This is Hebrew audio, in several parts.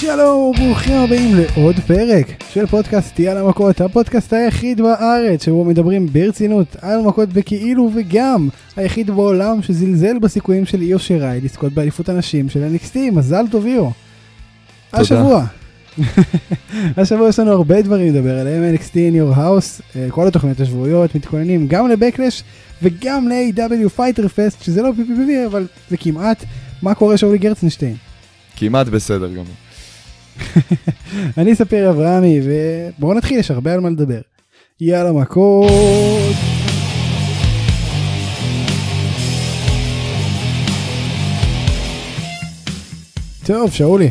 שלום וברוכים הבאים לעוד פרק של פודקאסט יאללה מכות, הפודקאסט היחיד בארץ שבו מדברים ברצינות על מכות בכאילו וגם היחיד בעולם שזלזל בסיכויים של איו שיראי לזכות באליפות הנשים של NXT, מזל טוב איו. תודה. השבוע. השבוע יש לנו הרבה דברים לדבר עליהם, NXT in your house, אה, כל התוכניות השבועיות מתכוננים גם לבקלש וגם ל-AW Fighter Fest שזה לא PPPV אבל זה כמעט מה קורה שאולי גרצנשטיין. כמעט בסדר גמור. אני ספיר אברהמי, ובואו נתחיל, יש הרבה על מה לדבר. יאללה מכות! טוב, שאולי.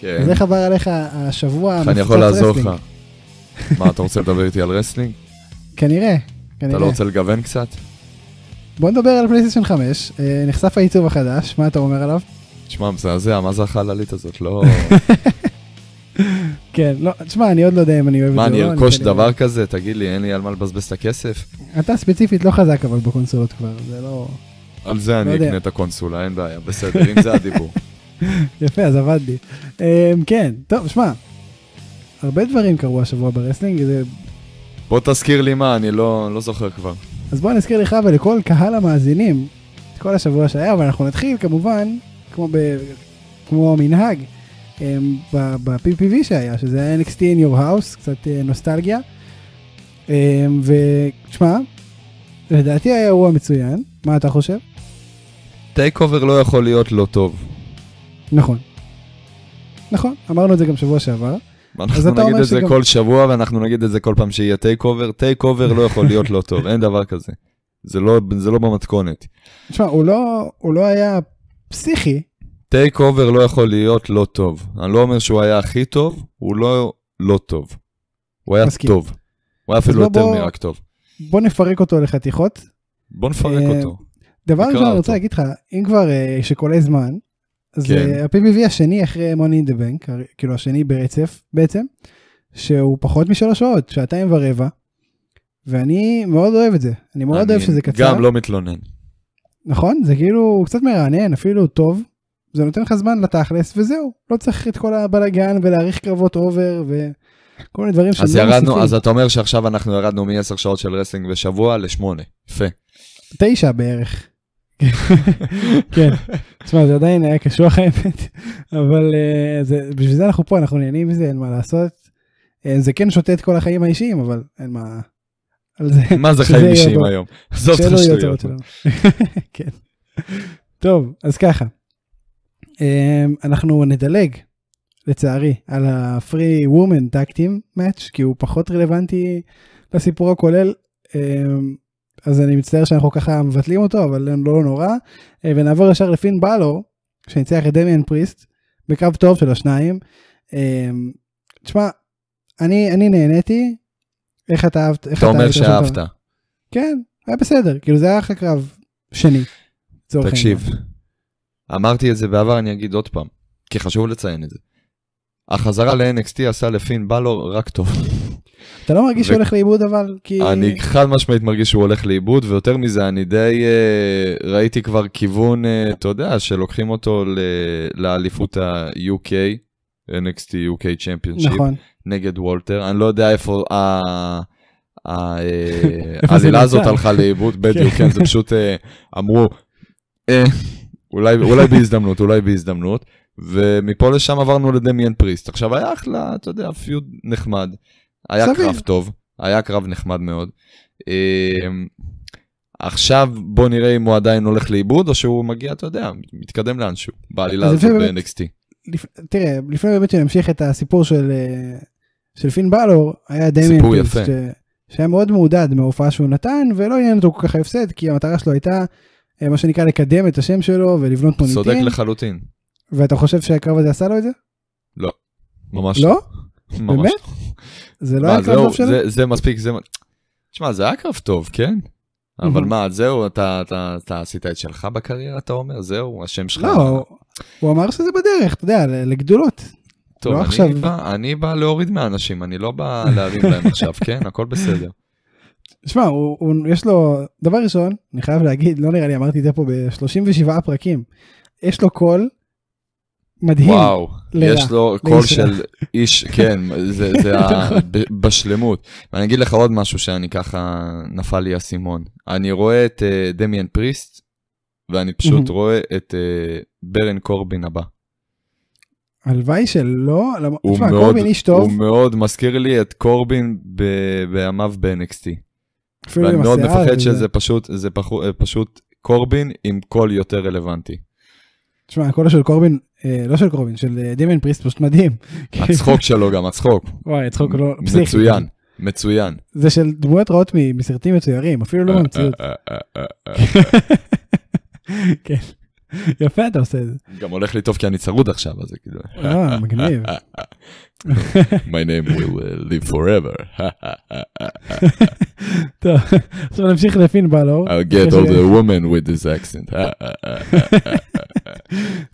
כן. אז איך עבר עליך השבוע המפוצץ רסלינג? אני יכול לעזור לך. מה, אתה רוצה לדבר איתי על רסלינג? כנראה, כנראה. אתה לא רוצה לגוון קצת? בוא נדבר על פלייסטיישן 5, אה, נחשף העיצוב החדש, מה אתה אומר עליו? תשמע, מזעזע, מה זה החללית הזאת? לא... כן, לא, תשמע, אני עוד לא יודע אם אני אוהב את זה או לא. מה, אני ארכוש כן דבר כזה? תגיד לי, אין לי על מה לבזבז את הכסף? אתה ספציפית לא חזק אבל בקונסולות כבר, זה לא... על זה אני לא אקנה את הקונסולה, אין בעיה, בסדר, אם זה הדיבור. יפה, אז עבדתי. אמ, כן, טוב, שמע, הרבה דברים קרו השבוע ברסלינג, זה... בוא תזכיר לי מה, אני לא, לא, זוכר כבר. אז בוא נזכיר לך ולכל קהל המאזינים את כל השבוע שהיה, אבל אנחנו נתחיל כמובן, כמו, ב... כמו המנהג, אמ, ב-PPV שהיה, שזה היה NXT in your house, קצת אה, נוסטלגיה. אמ, ותשמע, לדעתי היה אירוע מצוין, מה אתה חושב? טייק אובר לא יכול להיות לא טוב. נכון. נכון, אמרנו את זה גם שבוע שעבר. אנחנו נגיד את זה שגם... כל שבוע ואנחנו נגיד את זה כל פעם שיהיה טייק אובר, טייק אובר לא יכול להיות לא טוב, אין דבר כזה. זה לא, זה לא במתכונת. תשמע, הוא לא, הוא לא היה פסיכי, טייק אובר לא יכול להיות לא טוב. אני לא אומר שהוא היה הכי טוב, הוא לא לא טוב. הוא היה מסכים. טוב. הוא היה אפילו יותר מרק טוב. בוא נפרק אותו לחתיכות. בוא נפרק אה, אותו. דבר ראשון אני רוצה להגיד לך, אם כבר אה, שקולה זמן, אז כן. ה אה, pvv השני אחרי מוני in בנק, כאילו השני ברצף בעצם, שהוא פחות משלוש שעות, שעתיים ורבע, ואני מאוד אוהב את זה, אני מאוד אני אוהב שזה קצר. גם לא מתלונן. נכון? זה כאילו קצת מרענן, אפילו טוב. זה נותן לך זמן לתכלס וזהו לא צריך את כל הבלאגן ולהעריך קרבות אובר וכל מיני דברים אז לא ירדנו אז אתה אומר שעכשיו אנחנו ירדנו מ-10 שעות של רסלינג בשבוע ל-8 יפה. 9 בערך. כן, תשמע זה עדיין היה קשוח האמת אבל uh, זה, בשביל זה אנחנו פה אנחנו נהנים מזה אין מה לעשות. Uh, זה כן שותה את כל החיים האישיים אבל אין מה. זה, מה זה חיים אישיים היום? זאת השטויות. כן. טוב אז ככה אמ, אנחנו נדלג, לצערי, על ה-free woman טקטים match, כי הוא פחות רלוונטי לסיפור הכולל. אמ, אז אני מצטער שאנחנו ככה מבטלים אותו, אבל לא, לא נורא. אה, ונעבור ישר לפין בלו, שניצח את דמיאן פריסט, בקו טוב של השניים. אמ, תשמע, אני, אני נהניתי. איך אתה אהבת? אתה אומר שאהבת. כן, היה בסדר, כאילו זה היה אחרי קרב שני. תקשיב, אמרתי את זה בעבר, אני אגיד עוד פעם, כי חשוב לציין את זה. החזרה ל-NXT עשה לפין בלור רק טוב. אתה לא מרגיש שהוא הולך לאיבוד אבל כי... אני חד משמעית מרגיש שהוא הולך לאיבוד ויותר מזה אני די uh, ראיתי כבר כיוון uh, אתה יודע שלוקחים אותו ל- לאליפות ה-UK, NXT UK Championship, נכון. נגד וולטר אני לא יודע איפה אה, העלילה הזאת הלכה לאיבוד בדיוק כן זה פשוט uh, אמרו. אולי, אולי בהזדמנות, אולי בהזדמנות. ומפה לשם עברנו לדמיין פריסט. עכשיו היה אחלה, אתה יודע, פיוד נחמד. היה סביר. קרב טוב, היה קרב נחמד מאוד. אה, עכשיו בוא נראה אם הוא עדיין הולך לאיבוד או שהוא מגיע, אתה יודע, מתקדם לאנשהו, בעלילה הזאת ב-NXT. לפ... תראה, לפני באמת שנמשיך את הסיפור של, אה, של פין בלור, היה דמיין פריסט, ש... שהיה מאוד מעודד מההופעה שהוא נתן, ולא עניין אותו כל כך הפסד, כי המטרה שלו הייתה אה, מה שנקרא לקדם את השם שלו ולבנות מוניטין. צודק לחלוטין. ואתה חושב שהקרב הזה עשה לו את זה? לא, ממש לא. לא. ממש באמת? לא. זה לא היה קרב טוב שלו? זה, זה מספיק, זה... תשמע, זה היה קרב טוב, כן? אבל מה, זהו, אתה, אתה, אתה עשית את שלך בקריירה, אתה אומר? זהו, השם שלך. לא, הוא אמר שזה בדרך, אתה יודע, לגדולות. טוב, לא אני, עכשיו... בא, אני בא להוריד מהאנשים, אני לא בא להרים להם עכשיו, כן? הכל בסדר. שמע, הוא, הוא, יש לו, דבר ראשון, אני חייב להגיד, לא נראה לי אמרתי את זה פה ב-37 פרקים, יש לו קול מדהים. וואו, לרע, יש לו קול של איש, כן, זה, זה ה, נכון. בשלמות. ואני אגיד לך עוד משהו שאני ככה, נפל לי האסימון. אני רואה את uh, דמיאן פריסט, ואני פשוט רואה את uh, ברן קורבין הבא. הלוואי שלא, למה, תשמע, קורבין איש טוב. הוא מאוד מזכיר לי את קורבין בימיו ב-NXT. ואני מאוד מפחד וזה... שזה פשוט, זה פחו, אה, פשוט קורבין עם קול יותר רלוונטי. תשמע, הקול של קורבין, אה, לא של קורבין, של אה, דימיין פריסט פשוט מדהים. כאילו- הצחוק שלו גם, הצחוק. וואי, הצחוק לא... פסיכי. מצוין, מצוין. זה של דמויות רעות מסרטים מצוירים, אפילו לא במציאות. אה, כן. יפה, אתה עושה את זה. גם הולך לי טוב כי אני צרוד עכשיו, אז זה כאילו... אה, מגניב. My name will uh, live forever. טוב, עכשיו נמשיך לפין בלור. I'll get all the woman with this accent.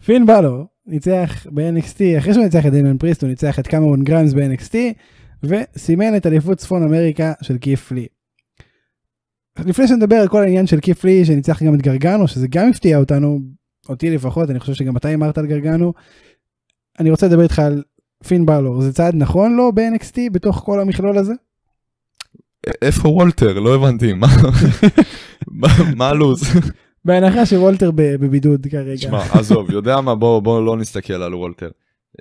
פין בלור ניצח ב-NXT, אחרי שהוא ניצח את דמיון פריסט, הוא ניצח את קמרון גריימס ב-NXT, וסימן את אליפות צפון אמריקה של כיף לי. לפני שנדבר על כל העניין של כיף לי שניצח גם את גרגנו שזה גם הפתיע אותנו אותי לפחות, אני חושב שגם אתה הימרת על גרגנו. אני רוצה לדבר איתך על פין בלור, זה צעד נכון לו ב-NXT בתוך כל המכלול הזה? איפה וולטר? לא הבנתי, מה הלו"ז? בהנחה שוולטר בבידוד כרגע. שמע, עזוב, יודע מה, בואו בוא לא נסתכל על וולטר.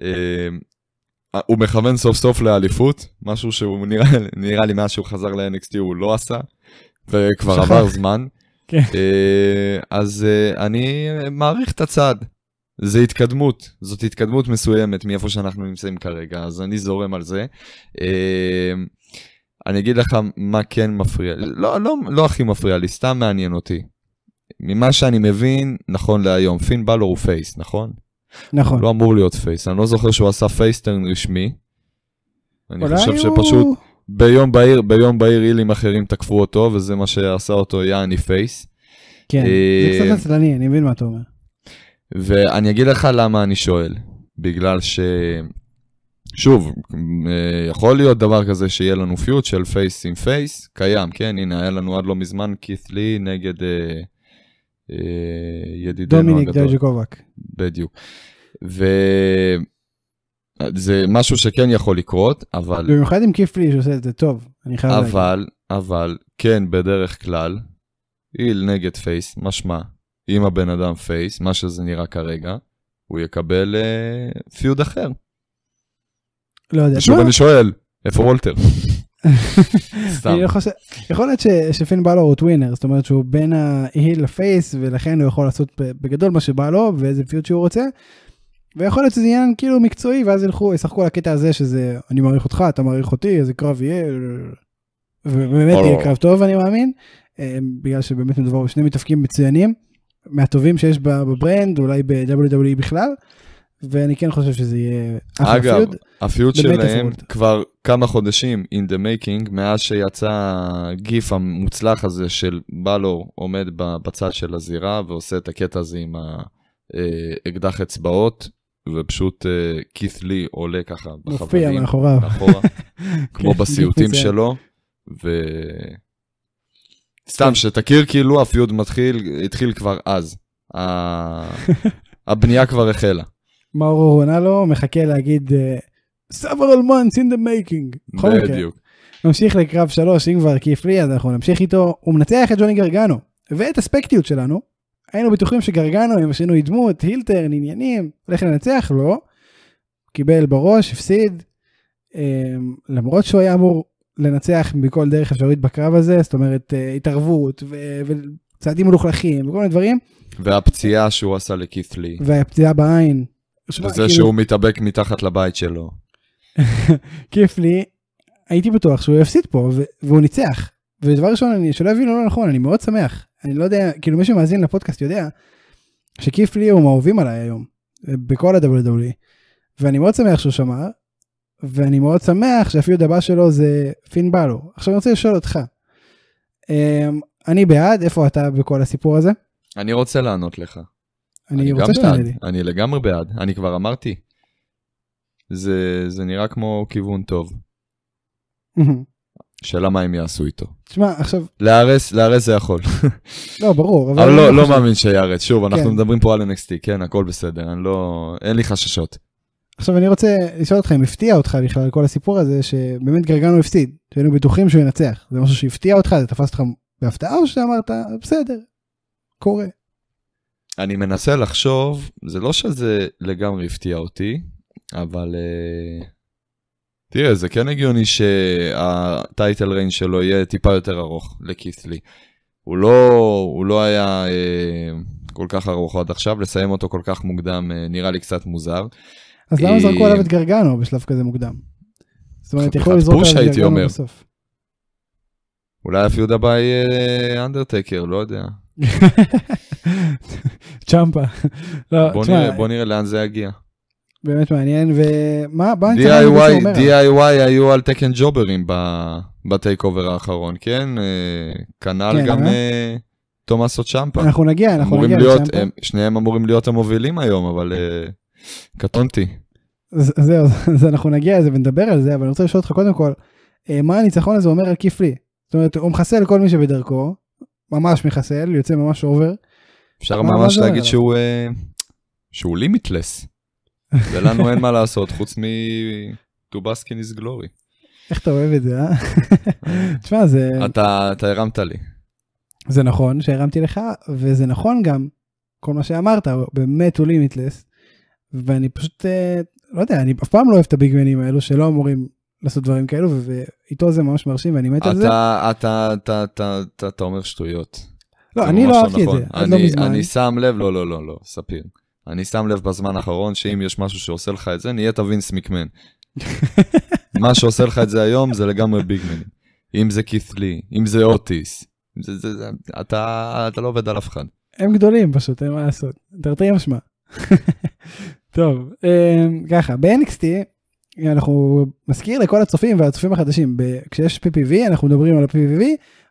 אה, הוא מכוון סוף סוף לאליפות, משהו שהוא נראה, נראה לי מאז שהוא חזר ל-NXT הוא לא עשה, וכבר שכח. עבר זמן. כן. אה, אז אה, אני מעריך את הצעד. זה התקדמות, זאת התקדמות מסוימת מאיפה שאנחנו נמצאים כרגע, אז אני זורם על זה. אה, אני אגיד לך מה כן מפריע, לא, לא, לא הכי מפריע לי, סתם מעניין אותי. ממה שאני מבין, נכון להיום, פין בלור הוא פייס, נכון? נכון. לא אמור להיות פייס, אני לא זוכר שהוא עשה פייסטרן רשמי. אני חושב הוא... שפשוט... ביום בהיר, ביום בהיר אילים אחרים תקפו אותו, וזה מה שעשה אותו יעני פייס. כן, זה קצת אה, עצלני, אני מבין מה אתה אומר. ואני אגיד לך למה אני שואל. בגלל ש... שוב, אה, יכול להיות דבר כזה שיהיה לנו פיוט של פייס עם פייס, קיים, כן? הנה, היה לנו עד לא מזמן כית' לי נגד אה, אה, ידידנו הגדול. דומיניק דייג'קובק. בדיוק. ו... זה משהו שכן יכול לקרות, אבל... במיוחד עם כיפלי שעושה את זה טוב, אני חייב להגיד. אבל, אבל, כן, בדרך כלל, איל נגד פייס, משמע, אם הבן אדם פייס, מה שזה נראה כרגע, הוא יקבל אה, פיוד אחר. לא יודע. שוב אני שואל, איפה וולטר? סתם. חושב, יכול להיות ש, שפין בלור הוא טווינר, זאת אומרת שהוא בין ההיל לפייס, ולכן הוא יכול לעשות בגדול מה שבא לו ואיזה פיוט שהוא רוצה, ויכול להיות שזה עניין כאילו מקצועי, ואז ילכו, ישחקו על הקטע הזה שזה, אני מעריך אותך, אתה מעריך אותי, איזה קרב יהיה, ובאמת יהיה קרב טוב, אני מאמין, אה, בגלל שבאמת מדובר בשני מתאפקים מצוינים, מהטובים שיש בברנד, אולי ב-WWE בכלל, ואני כן חושב שזה יהיה אחלה פיוד. אגב, הפיוד שלהם כבר כמה חודשים in the making, מאז שיצא הגיף המוצלח הזה של בלור עומד בצד של הזירה ועושה את הקטע הזה עם ה... אה, אקדח אצבעות ופשוט כית' אה, לי עולה ככה בחברים. מופיע מאחוריו. מאחורה, כמו כן, בסיוטים כן. שלו, ו... סתם, שתכיר כאילו הפיוד מתחיל, התחיל כבר אז. הבנייה כבר החלה. מאורו רונלו מחכה להגיד אה, several months in the making. בדיוק. נמשיך לקרב שלוש, אם כבר כיף לי, אז אנחנו נמשיך איתו. הוא מנצח את ג'וני גרגנו, ואת הספקטיות שלנו, היינו בטוחים שגרגנו אם עשינו דמות, הילטרן, עניינים, הולך לנצח, לא. קיבל בראש, הפסיד. אמ, למרות שהוא היה אמור לנצח בכל דרך אפשרית בקרב הזה, זאת אומרת אה, התערבות ו- וצעדים מלוכלכים וכל מיני דברים. והפציעה שהוא עשה לכית' והפציעה בעין. וזה כאילו... שהוא מתאבק מתחת לבית שלו. כיף לי, הייתי בטוח שהוא יפסיד פה והוא ניצח. ודבר ראשון, אני, שלא יבינו לא נכון, אני מאוד שמח. אני לא יודע, כאילו מי שמאזין לפודקאסט יודע שכיף לי הוא מהאהובים עליי היום, בכל ה-WWE. ואני מאוד שמח שהוא שמע, ואני מאוד שמח שהפיוד הבא שלו זה פין בלו. עכשיו אני רוצה לשאול אותך, אמ, אני בעד, איפה אתה בכל הסיפור הזה? אני רוצה לענות לך. אני, אני רוצה שתענה לי. אני לגמרי בעד, אני כבר אמרתי. זה, זה נראה כמו כיוון טוב. שאלה מה הם יעשו איתו. תשמע, עכשיו... להרס, להרס זה יכול. לא, ברור. אבל, אבל לא, לא, לא חושב... מאמין שיארס. שוב, כן. אנחנו מדברים פה על NXT, כן, הכל בסדר, אני לא... אין לי חששות. עכשיו אני רוצה לשאול אותך אם הפתיע אותך בכלל כל הסיפור הזה שבאמת גרגנו הפסיד, שהיינו בטוחים שהוא ינצח, זה משהו שהפתיע אותך, זה תפס אותך בהפתעה או שאמרת בסדר, קורה. אני מנסה לחשוב, זה לא שזה לגמרי הפתיע אותי, אבל uh, תראה, זה כן הגיוני שהטייטל ריינג שלו יהיה טיפה יותר ארוך לקית'לי. הוא לא, הוא לא היה אה, כל כך ארוך עד עכשיו, לסיים אותו כל כך מוקדם אה, נראה לי קצת מוזר. אז למה אה, זרקו עליו את גרגנו בשלב כזה מוקדם? זאת אומרת, יכול לזרוק עליו את גרגנו בסוף. אולי הפיוד הבא יהיה אנדרטקר, לא יודע. צ'מפה. לא, בוא נראה לאן זה יגיע. באמת מעניין, ומה, בוא מה שהוא אומר. DIY היו על תקן ג'וברים בטייק אובר האחרון, כן? אה, כנ"ל כן, גם אה? אה? תומאסו צ'מפה. אנחנו נגיע, אנחנו נגיע לצ'מפה. שניהם אמורים להיות המובילים היום, אבל אה, קטונתי. זהו, אז אנחנו נגיע לזה ונדבר על זה, אבל אני רוצה לשאול אותך קודם כל, אה, מה הניצחון הזה אומר על כיפלי? זאת אומרת, הוא מחסל כל מי שבדרכו, ממש מחסל, יוצא ממש אובר. אפשר ממש להגיד שהוא, שהוא לימיטלס. ולנו אין מה לעשות חוץ מ... to מטובסקין is glory. איך אתה אוהב את זה, אה? תשמע, זה... אתה, אתה הרמת לי. זה נכון שהרמתי לך, וזה נכון גם, כל מה שאמרת, באמת הוא לימיטלס, ואני פשוט, אה, לא יודע, אני אף פעם לא אוהב את הביגמנים האלו שלא אמורים לעשות דברים כאלו, ואיתו זה ממש מרשים, ואני מת אתה, על זה. אתה, אתה, אתה, אתה, אתה, אתה אומר שטויות. לא, אני לא, לא אהבתי נכון. את זה, עד לא מזמן. אני שם לב, לא, לא, לא, לא, ספיר. אני שם לב בזמן האחרון שאם יש משהו שעושה לך את זה, נהיה את הווינס מקמן. מה שעושה לך את זה היום זה לגמרי ביגמן. אם זה כית'לי, אם זה אוטיס, זה, זה, זה, אתה, אתה לא עובד על אף אחד. הם גדולים פשוט, אין מה לעשות. תרתי משמע. טוב, אמ, ככה, ב-NXT אנחנו מזכיר לכל הצופים והצופים החדשים, כשיש PPV אנחנו מדברים על ה-PPV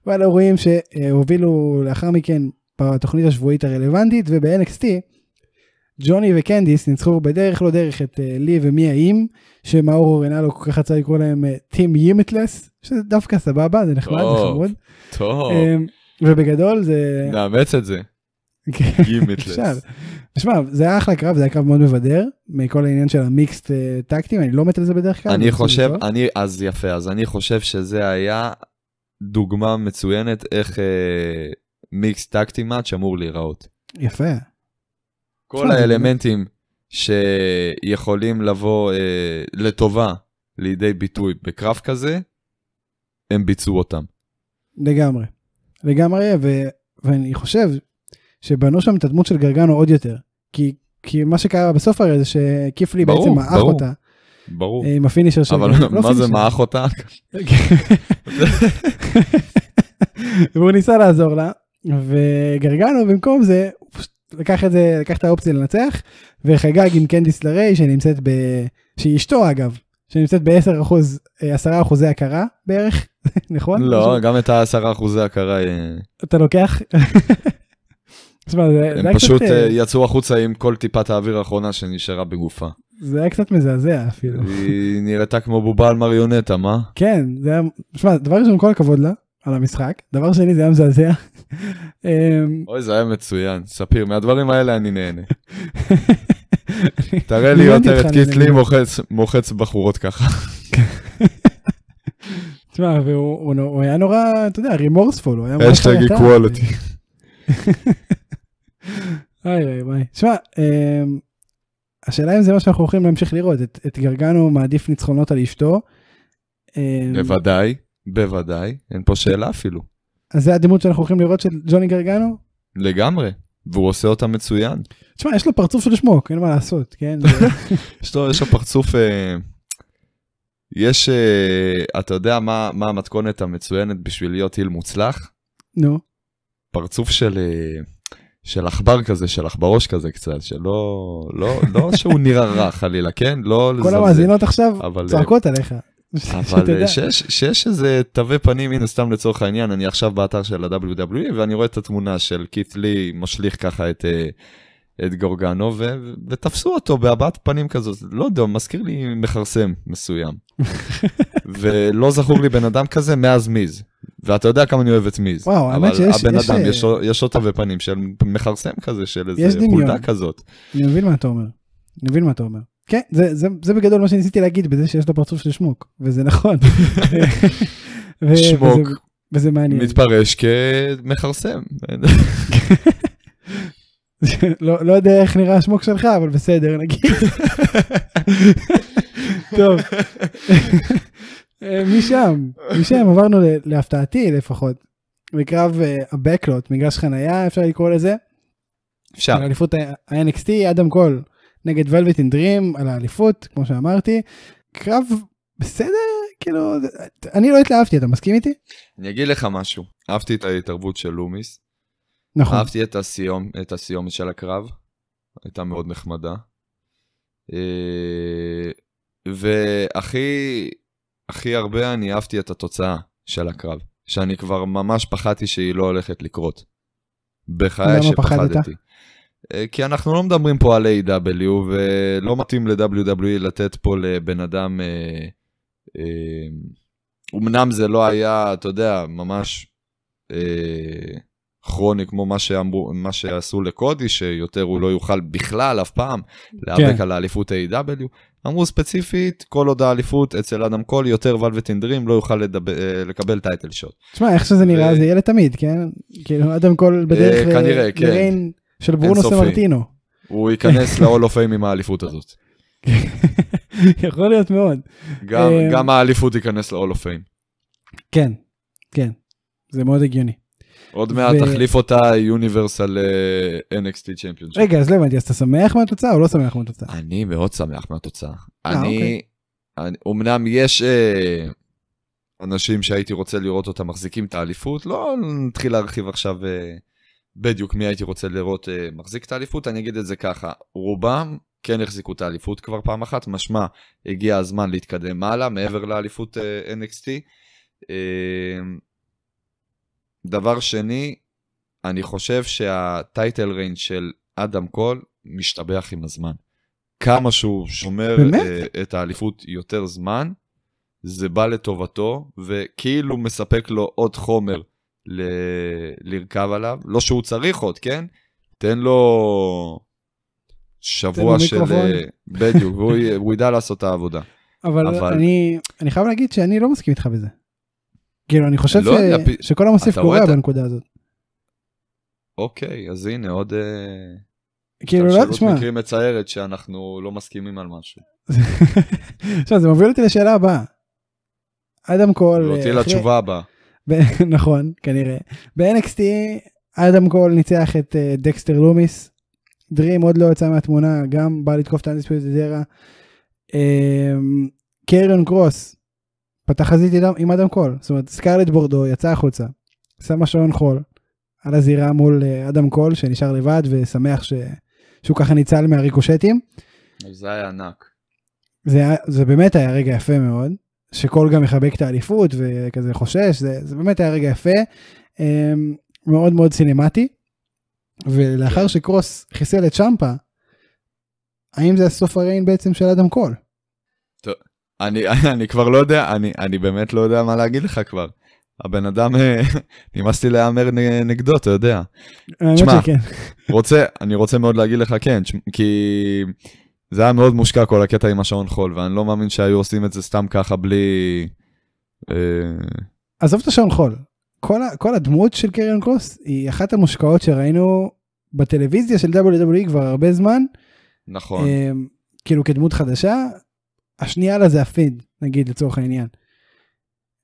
ועל האירועים שהובילו לאחר מכן בתוכנית השבועית הרלוונטית וב-NXT. ג'וני וקנדיס ניצחו בדרך לא דרך את uh, לי ומי האם, שמאור רנלו כל כך רצה לקרוא להם טים uh, יימטלס, שזה דווקא סבבה, זה נחמד, זה חמוד. טוב. Um, ובגדול זה... נאמץ את זה. יימטלס. כן, תשמע, זה היה אחלה קרב, זה היה קרב מאוד מבדר, מכל העניין של המיקסט uh, טקטים, אני לא מת על זה בדרך כלל. אני חושב, אני, אז יפה, אז אני חושב שזה היה דוגמה מצוינת איך אה, מיקסט טקטים מאץ' אמור להיראות. יפה. כל האלמנטים שיכולים לבוא אה, לטובה לידי ביטוי בקרב כזה, הם ביצעו אותם. לגמרי. לגמרי, ו, ואני חושב שבנו שם את הדמות של גרגנו עוד יותר. כי, כי מה שקרה בסוף הרי זה שכיפלי בעצם מעך ברור. אותה. ברור. אה, עם הפינישר שלו. אבל לא מה זה מעך אותה? והוא ניסה לעזור לה, וגרגנו במקום זה, הוא פשוט לקח את זה, לקח את האופציה לנצח, וחגג עם קנדיס לריי שנמצאת ב... שהיא אשתו אגב, שנמצאת ב-10 אחוז, 10 אה, אחוזי הכרה בערך, נכון? לא, גם את ה-10 אחוזי הכרה היא... אה, אתה לוקח? תשמע, זה, הם פשוט קצת... אה, יצאו החוצה עם כל טיפת האוויר האחרונה שנשארה בגופה. זה היה קצת מזעזע אפילו. היא נראתה כמו בובה על מריונטה, מה? כן, זה היה... תשמע, דבר ראשון, כל הכבוד לה, על המשחק. דבר שני, זה היה מזעזע. אמ, אוי, זה היה מצוין. ספיר, מהדברים האלה אני נהנה. תראה לי יותר את קיטלי מוחץ בחורות ככה. תשמע, והוא היה נורא, אתה יודע, רימורספול, הוא היה ממש... אשטג איקוולטי. אוי אוי אוי. תשמע, אמ, השאלה אם זה מה שאנחנו הולכים להמשיך לראות, את גרגנו מעדיף ניצחונות על אשתו. אמ, בוודאי. בוודאי, אין פה שאלה אפילו. אז זה הדימות שאנחנו הולכים לראות של ג'וני גרגנו? לגמרי, והוא עושה אותה מצוין. תשמע, יש לו פרצוף של שמוק, אין מה לעשות, כן? יש לו יש פרצוף... אה, יש, אה, אתה יודע מה, מה המתכונת המצוינת בשביל להיות היל מוצלח? נו. No. פרצוף של, אה, של עכבר כזה, של עכברוש כזה קצת, שלא, לא, לא שהוא נראה רע חלילה, כן? לא לזלזל. כל המאזינות עכשיו אבל, צועקות עליך. אבל אה, שיש, שיש איזה תווי פנים, הנה סתם לצורך העניין, אני עכשיו באתר של ה-WWE ואני רואה את התמונה של קית' לי משליך ככה את, אה, את גורגנו ו, ותפסו אותו בהבעת פנים כזאת, לא יודע, מזכיר לי מכרסם מסוים. ולא זכור לי בן אדם כזה מאז מיז. ואתה יודע כמה אני אוהב את מיז. וואו, האמת שיש... אבל הבן אדם, אה, יש, יש יש אותו בפנים של מכרסם כזה, של איזה חולדה כזאת. אני מבין מה אתה אומר. אני מבין מה אתה אומר. כן, זה, זה, זה בגדול מה שניסיתי להגיד בזה שיש לו פרצוף של שמוק, וזה נכון. ו- שמוק. וזה, וזה מעניין. מתפרש כמכרסם. לא, לא יודע איך נראה השמוק שלך, אבל בסדר, נגיד. טוב. אה, משם, משם עברנו להפתעתי לפחות, לקרב הבקלוט, אה, מגרש חנייה אפשר לקרוא לזה. אפשר. אליפות ה-NXT, אדם קול נגד ולווט אינדרים על האליפות, כמו שאמרתי. קרב בסדר, כאילו, אני לא התלהבתי, אתה מסכים איתי? אני אגיד לך משהו, אהבתי את ההתערבות של לומיס. נכון. אהבתי את הסיום, את הסיום של הקרב, הייתה מאוד נחמדה. אה, והכי, הכי הרבה אני אהבתי את התוצאה של הקרב, שאני כבר ממש פחדתי שהיא לא הולכת לקרות. בחיי שפחדתי. אה, כי אנחנו לא מדברים פה על A.W. ולא מתאים ל-WWE לתת פה לבן אדם, אה, אה, אמנם זה לא היה, אתה יודע, ממש כרוני כמו מה, שאמרו, מה שעשו לקודי, שיותר הוא לא יוכל בכלל אף פעם להיאבק כן. על האליפות A.W. אמרו ספציפית, כל עוד האליפות אצל אדם קול יותר ואל וטינדרים, לא יוכל לדבר, לקבל טייטל שוט. תשמע, איך שזה נראה זה יהיה לתמיד, כן? כאילו אדם קול בדרך... כנראה, כן. של ברונו סמרטינו. הוא ייכנס ל-all of fame עם האליפות הזאת. יכול להיות מאוד. גם, אה, גם האליפות ייכנס ל-all of fame. כן, כן, זה מאוד הגיוני. עוד מעט תחליף אותה יוניברסל NXT צ'מפיונשיפ. רגע, אז לא הבנתי, אז אתה שמח מהתוצאה או לא שמח מהתוצאה? אני מאוד שמח מהתוצאה. אה, אוקיי. אני, אמנם יש אה, אנשים שהייתי רוצה לראות אותם מחזיקים את האליפות, לא נתחיל להרחיב עכשיו בדיוק מי הייתי רוצה לראות אה, מחזיק את האליפות, אני אגיד את זה ככה, רובם כן החזיקו את האליפות כבר פעם אחת, משמע הגיע הזמן להתקדם מעלה, מעבר לאליפות אה, NXT. אה, דבר שני, אני חושב שהטייטל ריינג של אדם קול משתבח עם הזמן. כמה שהוא שומר אה, את האליפות יותר זמן, זה בא לטובתו, וכאילו מספק לו עוד חומר ל- לרכב עליו, לא שהוא צריך עוד, כן? תן לו שבוע תן לו של... אה, בדיוק, והוא הוא ידע לעשות את העבודה. אבל, אבל... אני, אני חייב להגיד שאני לא מסכים איתך בזה. כאילו, אני חושב לא ש... יודע, שכל המוסיף קורה את... בנקודה הזאת. אוקיי, אז הנה עוד... אה, כאילו, לא, תשמע. מקרים מצערת שאנחנו לא מסכימים על משהו. עכשיו, זה מוביל אותי לשאלה הבאה. אדם קול... אותי אה, אחרי... לתשובה הבאה. נכון, כנראה. ב-NXT אדם קול ניצח את אה, דקסטר לומיס. דרים עוד לא יצא מהתמונה, גם בא לתקוף את האנדיספיוטד זרה. אמ, קריון קרוס פתח חזית עם אדם קול, זאת אומרת סקרלט בורדו יצא החוצה, שמה שעון חול על הזירה מול אה, אדם קול שנשאר לבד ושמח שהוא ככה ניצל מהריקושטים. זה היה ענק. זה, זה באמת היה רגע יפה מאוד. שכל גם מחבק את האליפות וכזה חושש, זה, זה באמת היה רגע יפה, אמ, מאוד מאוד סינמטי. ולאחר כן. שקרוס חיסל את צ'מפה, האם זה הסוף הריין בעצם של אדם קול? טוב, אני, אני כבר לא יודע, אני, אני באמת לא יודע מה להגיד לך כבר. הבן אדם, אה, נמאס לי להמר נגדו, אתה יודע. תשמע, רוצה, אני רוצה מאוד להגיד לך כן, כי זה היה מאוד מושקע כל הקטע עם השעון חול, ואני לא מאמין שהיו עושים את זה סתם ככה בלי... אה, עזוב את השעון חול. כל, ה, כל הדמות של קריון קרוס היא אחת המושקעות שראינו בטלוויזיה של WWE כבר הרבה זמן. נכון. אה, כאילו כדמות חדשה, השנייה לה זה הפיד, נגיד לצורך העניין.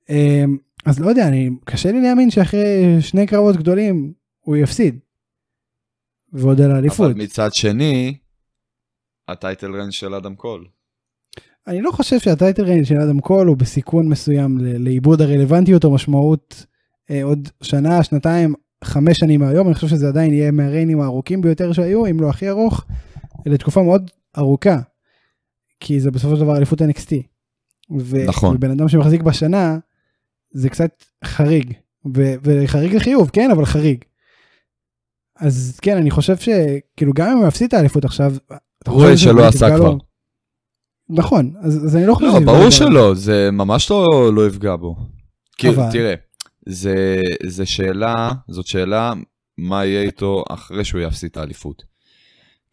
אה, אז לא יודע, אני, קשה לי להאמין שאחרי שני קרבות גדולים הוא יפסיד. ועוד על האליפות. אבל מצד שני, הטייטל רנג' של אדם קול. אני לא חושב שהטייטל רנג' של אדם קול הוא בסיכון מסוים לאיבוד הרלוונטיות או משמעות אה, עוד שנה, שנתיים, חמש שנים מהיום, אני חושב שזה עדיין יהיה מהריינים הארוכים ביותר שהיו, אם לא הכי ארוך, לתקופה מאוד ארוכה. כי זה בסופו של דבר אליפות NXT. ו- נכון. ובן אדם שמחזיק בשנה, זה קצת חריג. ו- וחריג לחיוב, כן, אבל חריג. אז כן, אני חושב שכאילו גם אם הוא יפסיד את האליפות עכשיו, אתה רואה שלא עשה כבר. נכון, אז, אז אני לא חושב... לא, ברור שלא, זה ממש לא, לא יפגע בו. כאילו, אבל... תראה, זה, זה שאלה, זאת שאלה מה יהיה איתו אחרי שהוא יפסיד את האליפות.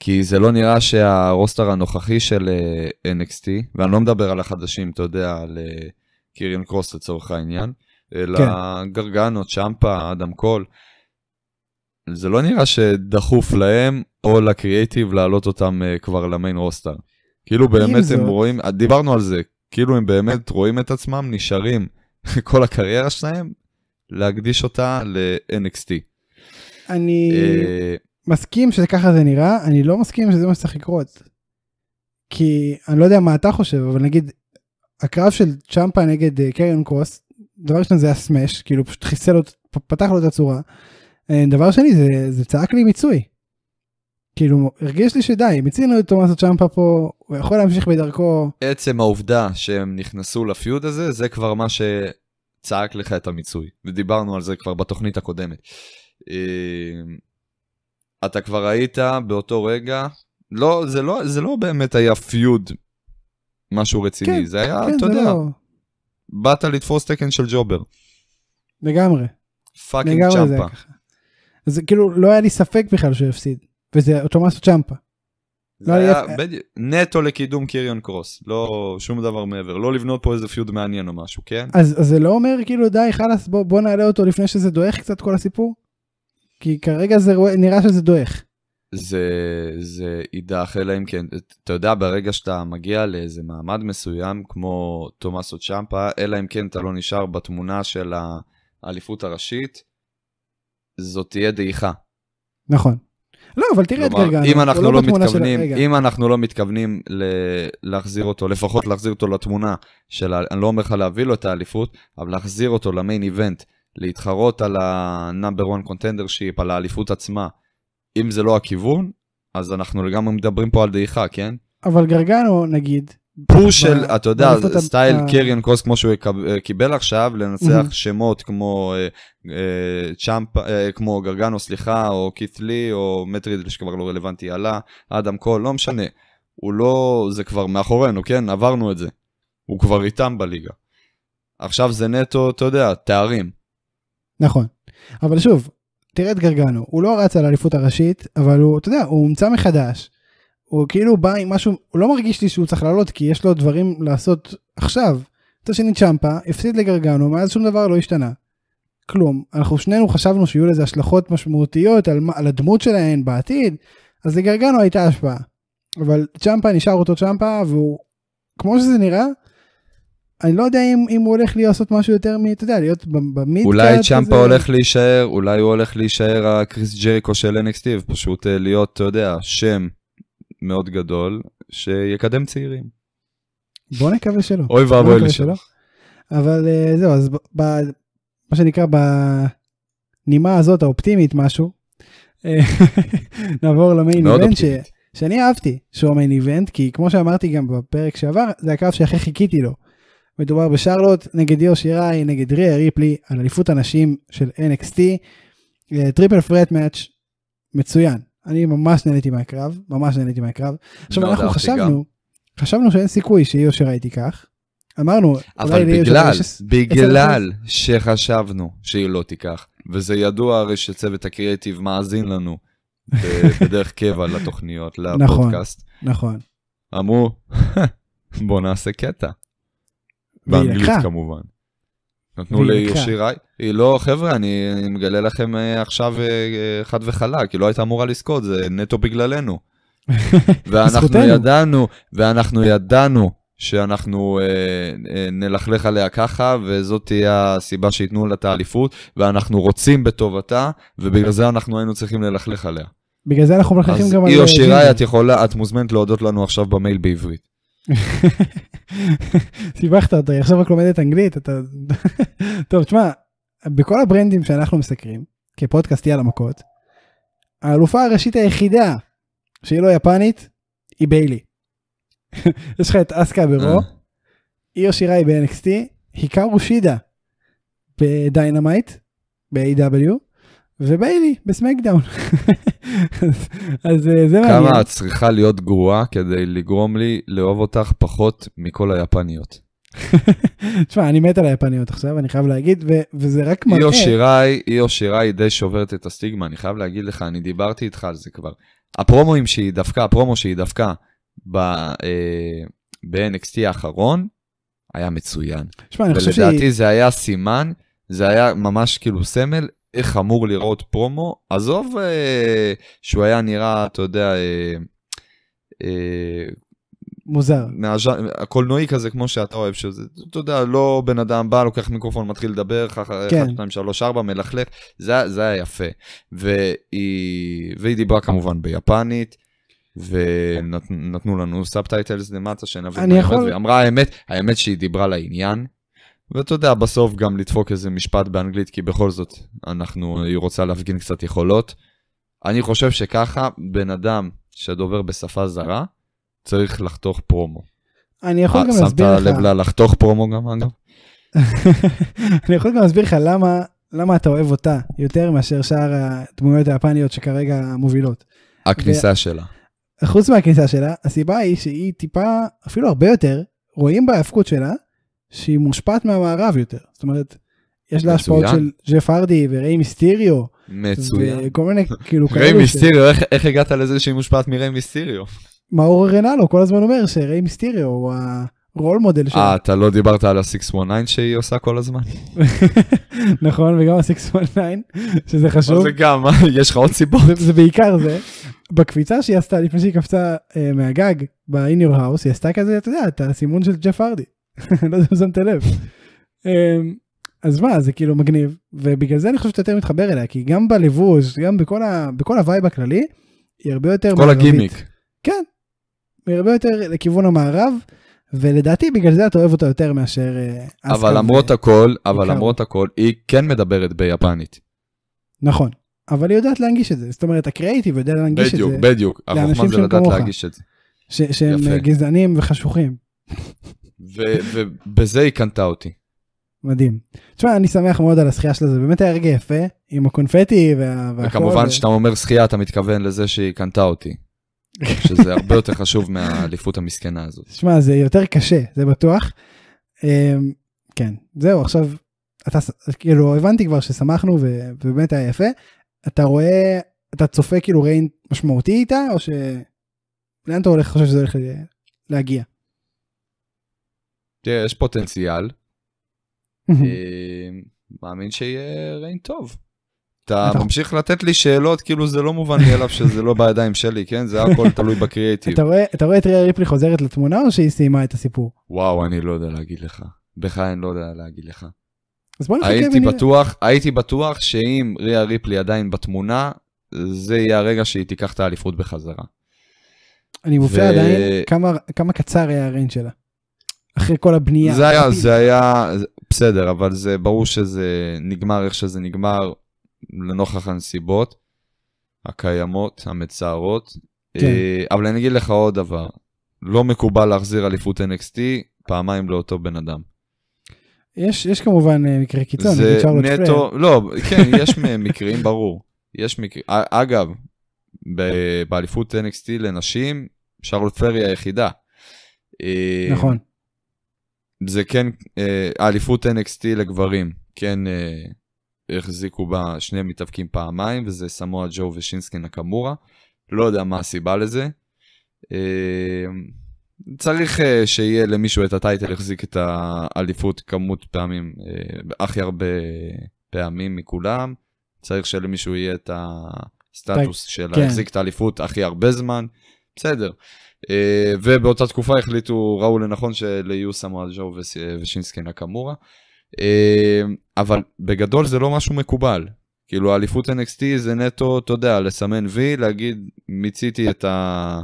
כי זה לא נראה שהרוסטר הנוכחי של אה, NXT, ואני לא מדבר על החדשים, אתה יודע, על uh, קירין קרוס לצורך העניין, אלא כן. גרגנו, צ'מפה, אדם קול, זה לא נראה שדחוף להם או לקריאיטיב להעלות אותם אה, כבר למיין רוסטר. כאילו באמת זאת... הם רואים, דיברנו על זה, כאילו הם באמת רואים את עצמם, נשארים כל הקריירה שלהם, להקדיש אותה ל-NXT. אני אה, מסכים שככה זה נראה, אני לא מסכים שזה מה שצריך לקרות. כי אני לא יודע מה אתה חושב, אבל נגיד, הקרב של צ'מפה נגד אה, קריון קרוס, דבר ראשון זה היה סמאש, כאילו פשוט חיסל אותו, פתח לו את הצורה. דבר שני זה, זה צעק לי מיצוי. כאילו, הרגיש לי שדי, מיצינו את תומאסו צ'מפה פה, הוא יכול להמשיך בדרכו. עצם העובדה שהם נכנסו לפיוד הזה, זה כבר מה שצעק לך את המיצוי, ודיברנו על זה כבר בתוכנית הקודמת. אה, אתה כבר היית באותו רגע, לא, זה לא, זה לא באמת היה פיוד משהו רציני, כן, זה היה, כן, אתה זה יודע, לא... באת לתפוס תקן של ג'ובר. לגמרי. פאקינג צ'מפה. אז כאילו, לא היה לי ספק בכלל שהוא יפסיד. וזה אוטומטו צ'מפה. זה לא היה יפ... בדיוק, נטו לקידום קיריון קרוס, לא שום דבר מעבר, לא לבנות פה איזה פיוד מעניין או משהו, כן? אז, אז זה לא אומר כאילו די חלאס בוא, בוא נעלה אותו לפני שזה דועך קצת כל הסיפור? כי כרגע זה רוא... נראה שזה דועך. זה, זה יידח אלא אם כן, אתה יודע ברגע שאתה מגיע לאיזה מעמד מסוים כמו תומאסו צ'מפה, אלא אם כן אתה לא נשאר בתמונה של האליפות הראשית, זאת תהיה דעיכה. נכון. לא, אבל תראה את גרגנו. לא לא אם אנחנו לא מתכוונים, אם אנחנו לא מתכוונים להחזיר אותו, לפחות להחזיר אותו לתמונה של, אני לא אומר לך להביא לו את האליפות, אבל להחזיר אותו למיין איבנט, להתחרות על ה-number one contender שיפ, על האליפות עצמה, אם זה לא הכיוון, אז אנחנו לגמרי מדברים פה על דעיכה, כן? אבל גרגנו, נגיד, פוש של, אתה יודע, סטייל אה. קריאן קרוס כמו שהוא אה, קיבל עכשיו, לנצח שמות כמו אה, צ'אמפ, כמו גרגנו, סליחה, או קית'לי, או מטרידל שכבר לא רלוונטי עלה, אדם קול, לא משנה. הוא לא, זה כבר מאחורינו, כן? עברנו את זה. הוא כבר איתם בליגה. עכשיו זה נטו, אתה יודע, תארים. נכון. אבל שוב, תראה את גרגנו, הוא לא רץ על האליפות הראשית, אבל הוא, אתה יודע, הוא הומצא מחדש. הוא כאילו בא עם משהו, הוא לא מרגיש לי שהוא צריך לעלות כי יש לו דברים לעשות עכשיו. מצד שני צ'מפה הפסיד לגרגנו, מאז שום דבר לא השתנה. כלום. אנחנו שנינו חשבנו שיהיו לזה השלכות משמעותיות על, על הדמות שלהן בעתיד, אז לגרגנו הייתה השפעה. אבל צ'מפה נשאר אותו צ'מפה והוא, כמו שזה נראה, אני לא יודע אם, אם הוא הולך לעשות משהו יותר מ... אתה יודע, להיות במידקאט. אולי צ'מפה כזה. הולך להישאר, אולי הוא הולך להישאר הקריס ג'ריקו של NXT, ופשוט אה, להיות, אתה יודע, שם מאוד גדול שיקדם צעירים. בוא נקווה שלא. אוי ואבוי לשלו. אבל אה, זהו, אז ב, מה שנקרא בנימה הזאת האופטימית משהו, אה, נעבור למיין איבנט ש, שאני אהבתי שהוא המיין איבנט, כי כמו שאמרתי גם בפרק שעבר, זה הקרב שהכי חיכיתי לו. מדובר בשרלוט נגד יו שיראי, נגד ריה ריפלי על אליפות הנשים של NXT, טריפל פרט מאץ' מצוין. אני ממש נהניתי מהקרב, ממש נהניתי מהקרב. עכשיו אנחנו חשבנו, גם. חשבנו שאין סיכוי שיושר הייתי כך. אמרנו, אבל בגלל, ש... בגלל שחשבנו שהיא לא תיקח, וזה ידוע הרי שצוות הקריאיטיב מאזין לנו בדרך קבע לתוכניות, נכון, לפודקאסט. נכון. אמרו, בוא נעשה קטע. באנגלית כמובן. נתנו לי ישירה, היא לא, חבר'ה, אני, אני מגלה לכם אה, עכשיו אה, חד וחלק, היא לא הייתה אמורה לזכות, זה נטו בגללנו. ואנחנו ידענו, ואנחנו ידענו שאנחנו אה, אה, נלכלך עליה ככה, וזאת תהיה הסיבה שייתנו לה את האליפות, ואנחנו רוצים בטובתה, ובגלל זה אנחנו היינו צריכים ללכלך עליה. בגלל זה אנחנו מלכלכים גם על... אז היא או אה, שיראי, את יכולה, את מוזמנת להודות לנו עכשיו במייל בעברית. סיבכת אותי, עכשיו רק לומדת אנגלית, אתה... טוב, תשמע, בכל הברנדים שאנחנו מסקרים, כפודקאסט יאללה מכות, האלופה הראשית היחידה שהיא לא יפנית, היא ביילי. יש לך את אסקה אה. ברו, איו שיראי ב-NXT, היקרו שידה בדיינמייט, ב-AW, וביילי בסמקדאון. אז, אז אה, זה מעניין. כמה את צריכה להיות גרועה כדי לגרום לי לאהוב אותך פחות מכל היפניות. תשמע, אני מת על היפניות עכשיו, אני חייב להגיד, ו- וזה רק מראה... איו שיראי, איו שיראי די שוברת את הסטיגמה, אני חייב להגיד לך, אני דיברתי איתך על זה כבר. הפרומואים שהיא דווקא, הפרומו שהיא דווקא ב, אה, ב-NXT האחרון, היה מצוין. תשמע, אני חושב שהיא... ולדעתי זה היה סימן, זה היה ממש כאילו סמל איך אמור לראות פרומו, עזוב אה, שהוא היה נראה, אתה יודע, אה, אה, מוזר. מהז... הקולנועי כזה, כמו שאתה אוהב, שזה, אתה יודע, לא בן אדם בא, לוקח מיקרופון, מתחיל לדבר, ככה, כן. 1, 2, 3, 4, מלכלך, זה, זה היה יפה. והיא, והיא דיברה כמובן ביפנית, ונתנו לנו סאבטייטלס למטה, שנבין מה האמת, יכול... והיא אמרה האמת, האמת שהיא דיברה לעניין. ואתה יודע, בסוף גם לדפוק איזה משפט באנגלית, כי בכל זאת, אנחנו, היא רוצה להפגין קצת יכולות. אני חושב שככה, בן אדם שדובר בשפה זרה, צריך לחתוך פרומו. אני יכול אה, גם להסביר לך... שמת לב לה לחתוך פרומו גם, אגב? אני יכול גם להסביר לך למה, למה אתה אוהב אותה יותר מאשר שאר הדמויות היפניות שכרגע מובילות. הכניסה ו... שלה. חוץ מהכניסה שלה, הסיבה היא שהיא טיפה, אפילו הרבה יותר, רואים בהאבקות שלה, שהיא מושפעת מהמערב יותר. זאת אומרת, יש לה השפעות של ג'ף ארדי וריי מיסטיריו. מצוין. וכל מיני כאילו כאלה. ריי מיסטיריו, איך, איך הגעת לזה שהיא מושפעת מריי מיסטיריו? מאור רנאלו כל הזמן אומר שריי מיסטיריו הוא הרול מודל שלו. אה, אתה לא דיברת על ה-619 שהיא עושה כל הזמן? נכון, וגם ה-619, שזה חשוב. זה גם, יש לך עוד סיבות. זה, זה בעיקר זה. בקפיצה שהיא עשתה לפני שהיא קפצה אה, מהגג ב-In Your House, היא עשתה כזה, אתה יודע, את הסימון של ג'ף ארדי. לא יודע אם שמת לב. אמ, אז מה זה כאילו מגניב ובגלל זה אני חושב שאתה יותר מתחבר אליה כי גם בלבוז, גם בכל ה... בכל הווייב הכללי היא הרבה יותר כל מערבית. הגימיק. כן. היא הרבה יותר לכיוון המערב ולדעתי בגלל זה אתה אוהב אותה יותר מאשר אה, אבל אה, למרות ו... הכל אבל יקר. למרות הכל היא כן מדברת ביפנית. נכון אבל היא יודעת להנגיש את זה זאת אומרת הקריאיטיב יודע להנגיש בדיוק, את זה. בדיוק בדיוק. החוכמה זה לדעת להנגיש את זה. ש- שהם יפה. גזענים וחשוכים. ובזה היא קנתה אותי. מדהים. תשמע, אני שמח מאוד על הזכייה שלה, זה באמת היה רגע יפה, עם הקונפטי והכל. וכמובן, כשאתה אומר זכייה, אתה מתכוון לזה שהיא קנתה אותי. שזה הרבה יותר חשוב מהאליפות המסכנה הזאת. תשמע, זה יותר קשה, זה בטוח. אמ, כן, זהו, עכשיו, אתה, כאילו, הבנתי כבר ששמחנו ובאמת היה יפה. אתה רואה, אתה צופה כאילו ריין משמעותי איתה, או ש... לאן אתה הולך, חושב שזה הולך להגיע? תראה, יש פוטנציאל. אה, מאמין שיהיה ריין טוב. אתה ממשיך לתת לי שאלות, כאילו זה לא מובן לי אליו שזה לא בידיים שלי, כן? זה הכל תלוי בקריאיטיב. אתה רואה את ריה ריפלי חוזרת לתמונה או שהיא סיימה את הסיפור? וואו, אני לא יודע להגיד לך. בכלל אני לא יודע להגיד לך. אז בוא נחכה ונראה. בטוח, הייתי בטוח שאם ריה ריפלי עדיין בתמונה, זה יהיה הרגע שהיא תיקח את האליפות בחזרה. אני מופיע עדיין כמה קצר היה הריין שלה. אחרי כל הבנייה. זה היה, זה היה, בסדר, אבל זה ברור שזה נגמר איך שזה נגמר, לנוכח הנסיבות הקיימות, המצערות. כן. אה, אבל אני אגיד לך עוד דבר, לא מקובל להחזיר אליפות NXT פעמיים לאותו בן אדם. יש, יש כמובן אה, מקרי קיצון, זה נטו, לא, כן, יש מקרים, ברור. יש מקרים, אה, אגב, ב- באליפות NXT לנשים, שרלוט פרי היחידה. נכון. זה כן, אה, האליפות אה, NXT לגברים, כן אה, החזיקו בה שני מתאבקים פעמיים, וזה סמואל ג'ו ושינסקי נקמורה. לא יודע מה הסיבה לזה. אה, צריך אה, שיהיה למישהו את הטייטל החזיק את האליפות כמות פעמים, אה, הכי הרבה פעמים מכולם. צריך שלמישהו יהיה את הסטטוס של כן. להחזיק את האליפות הכי הרבה זמן. בסדר. אה, ובאותה תקופה החליטו, ראו לנכון שליו שמו ז'או ושינסקי נקאמורה. אה, אבל בגדול זה לא משהו מקובל. כאילו, אליפות NXT זה נטו, אתה יודע, לסמן וי, להגיד, מיציתי את ה...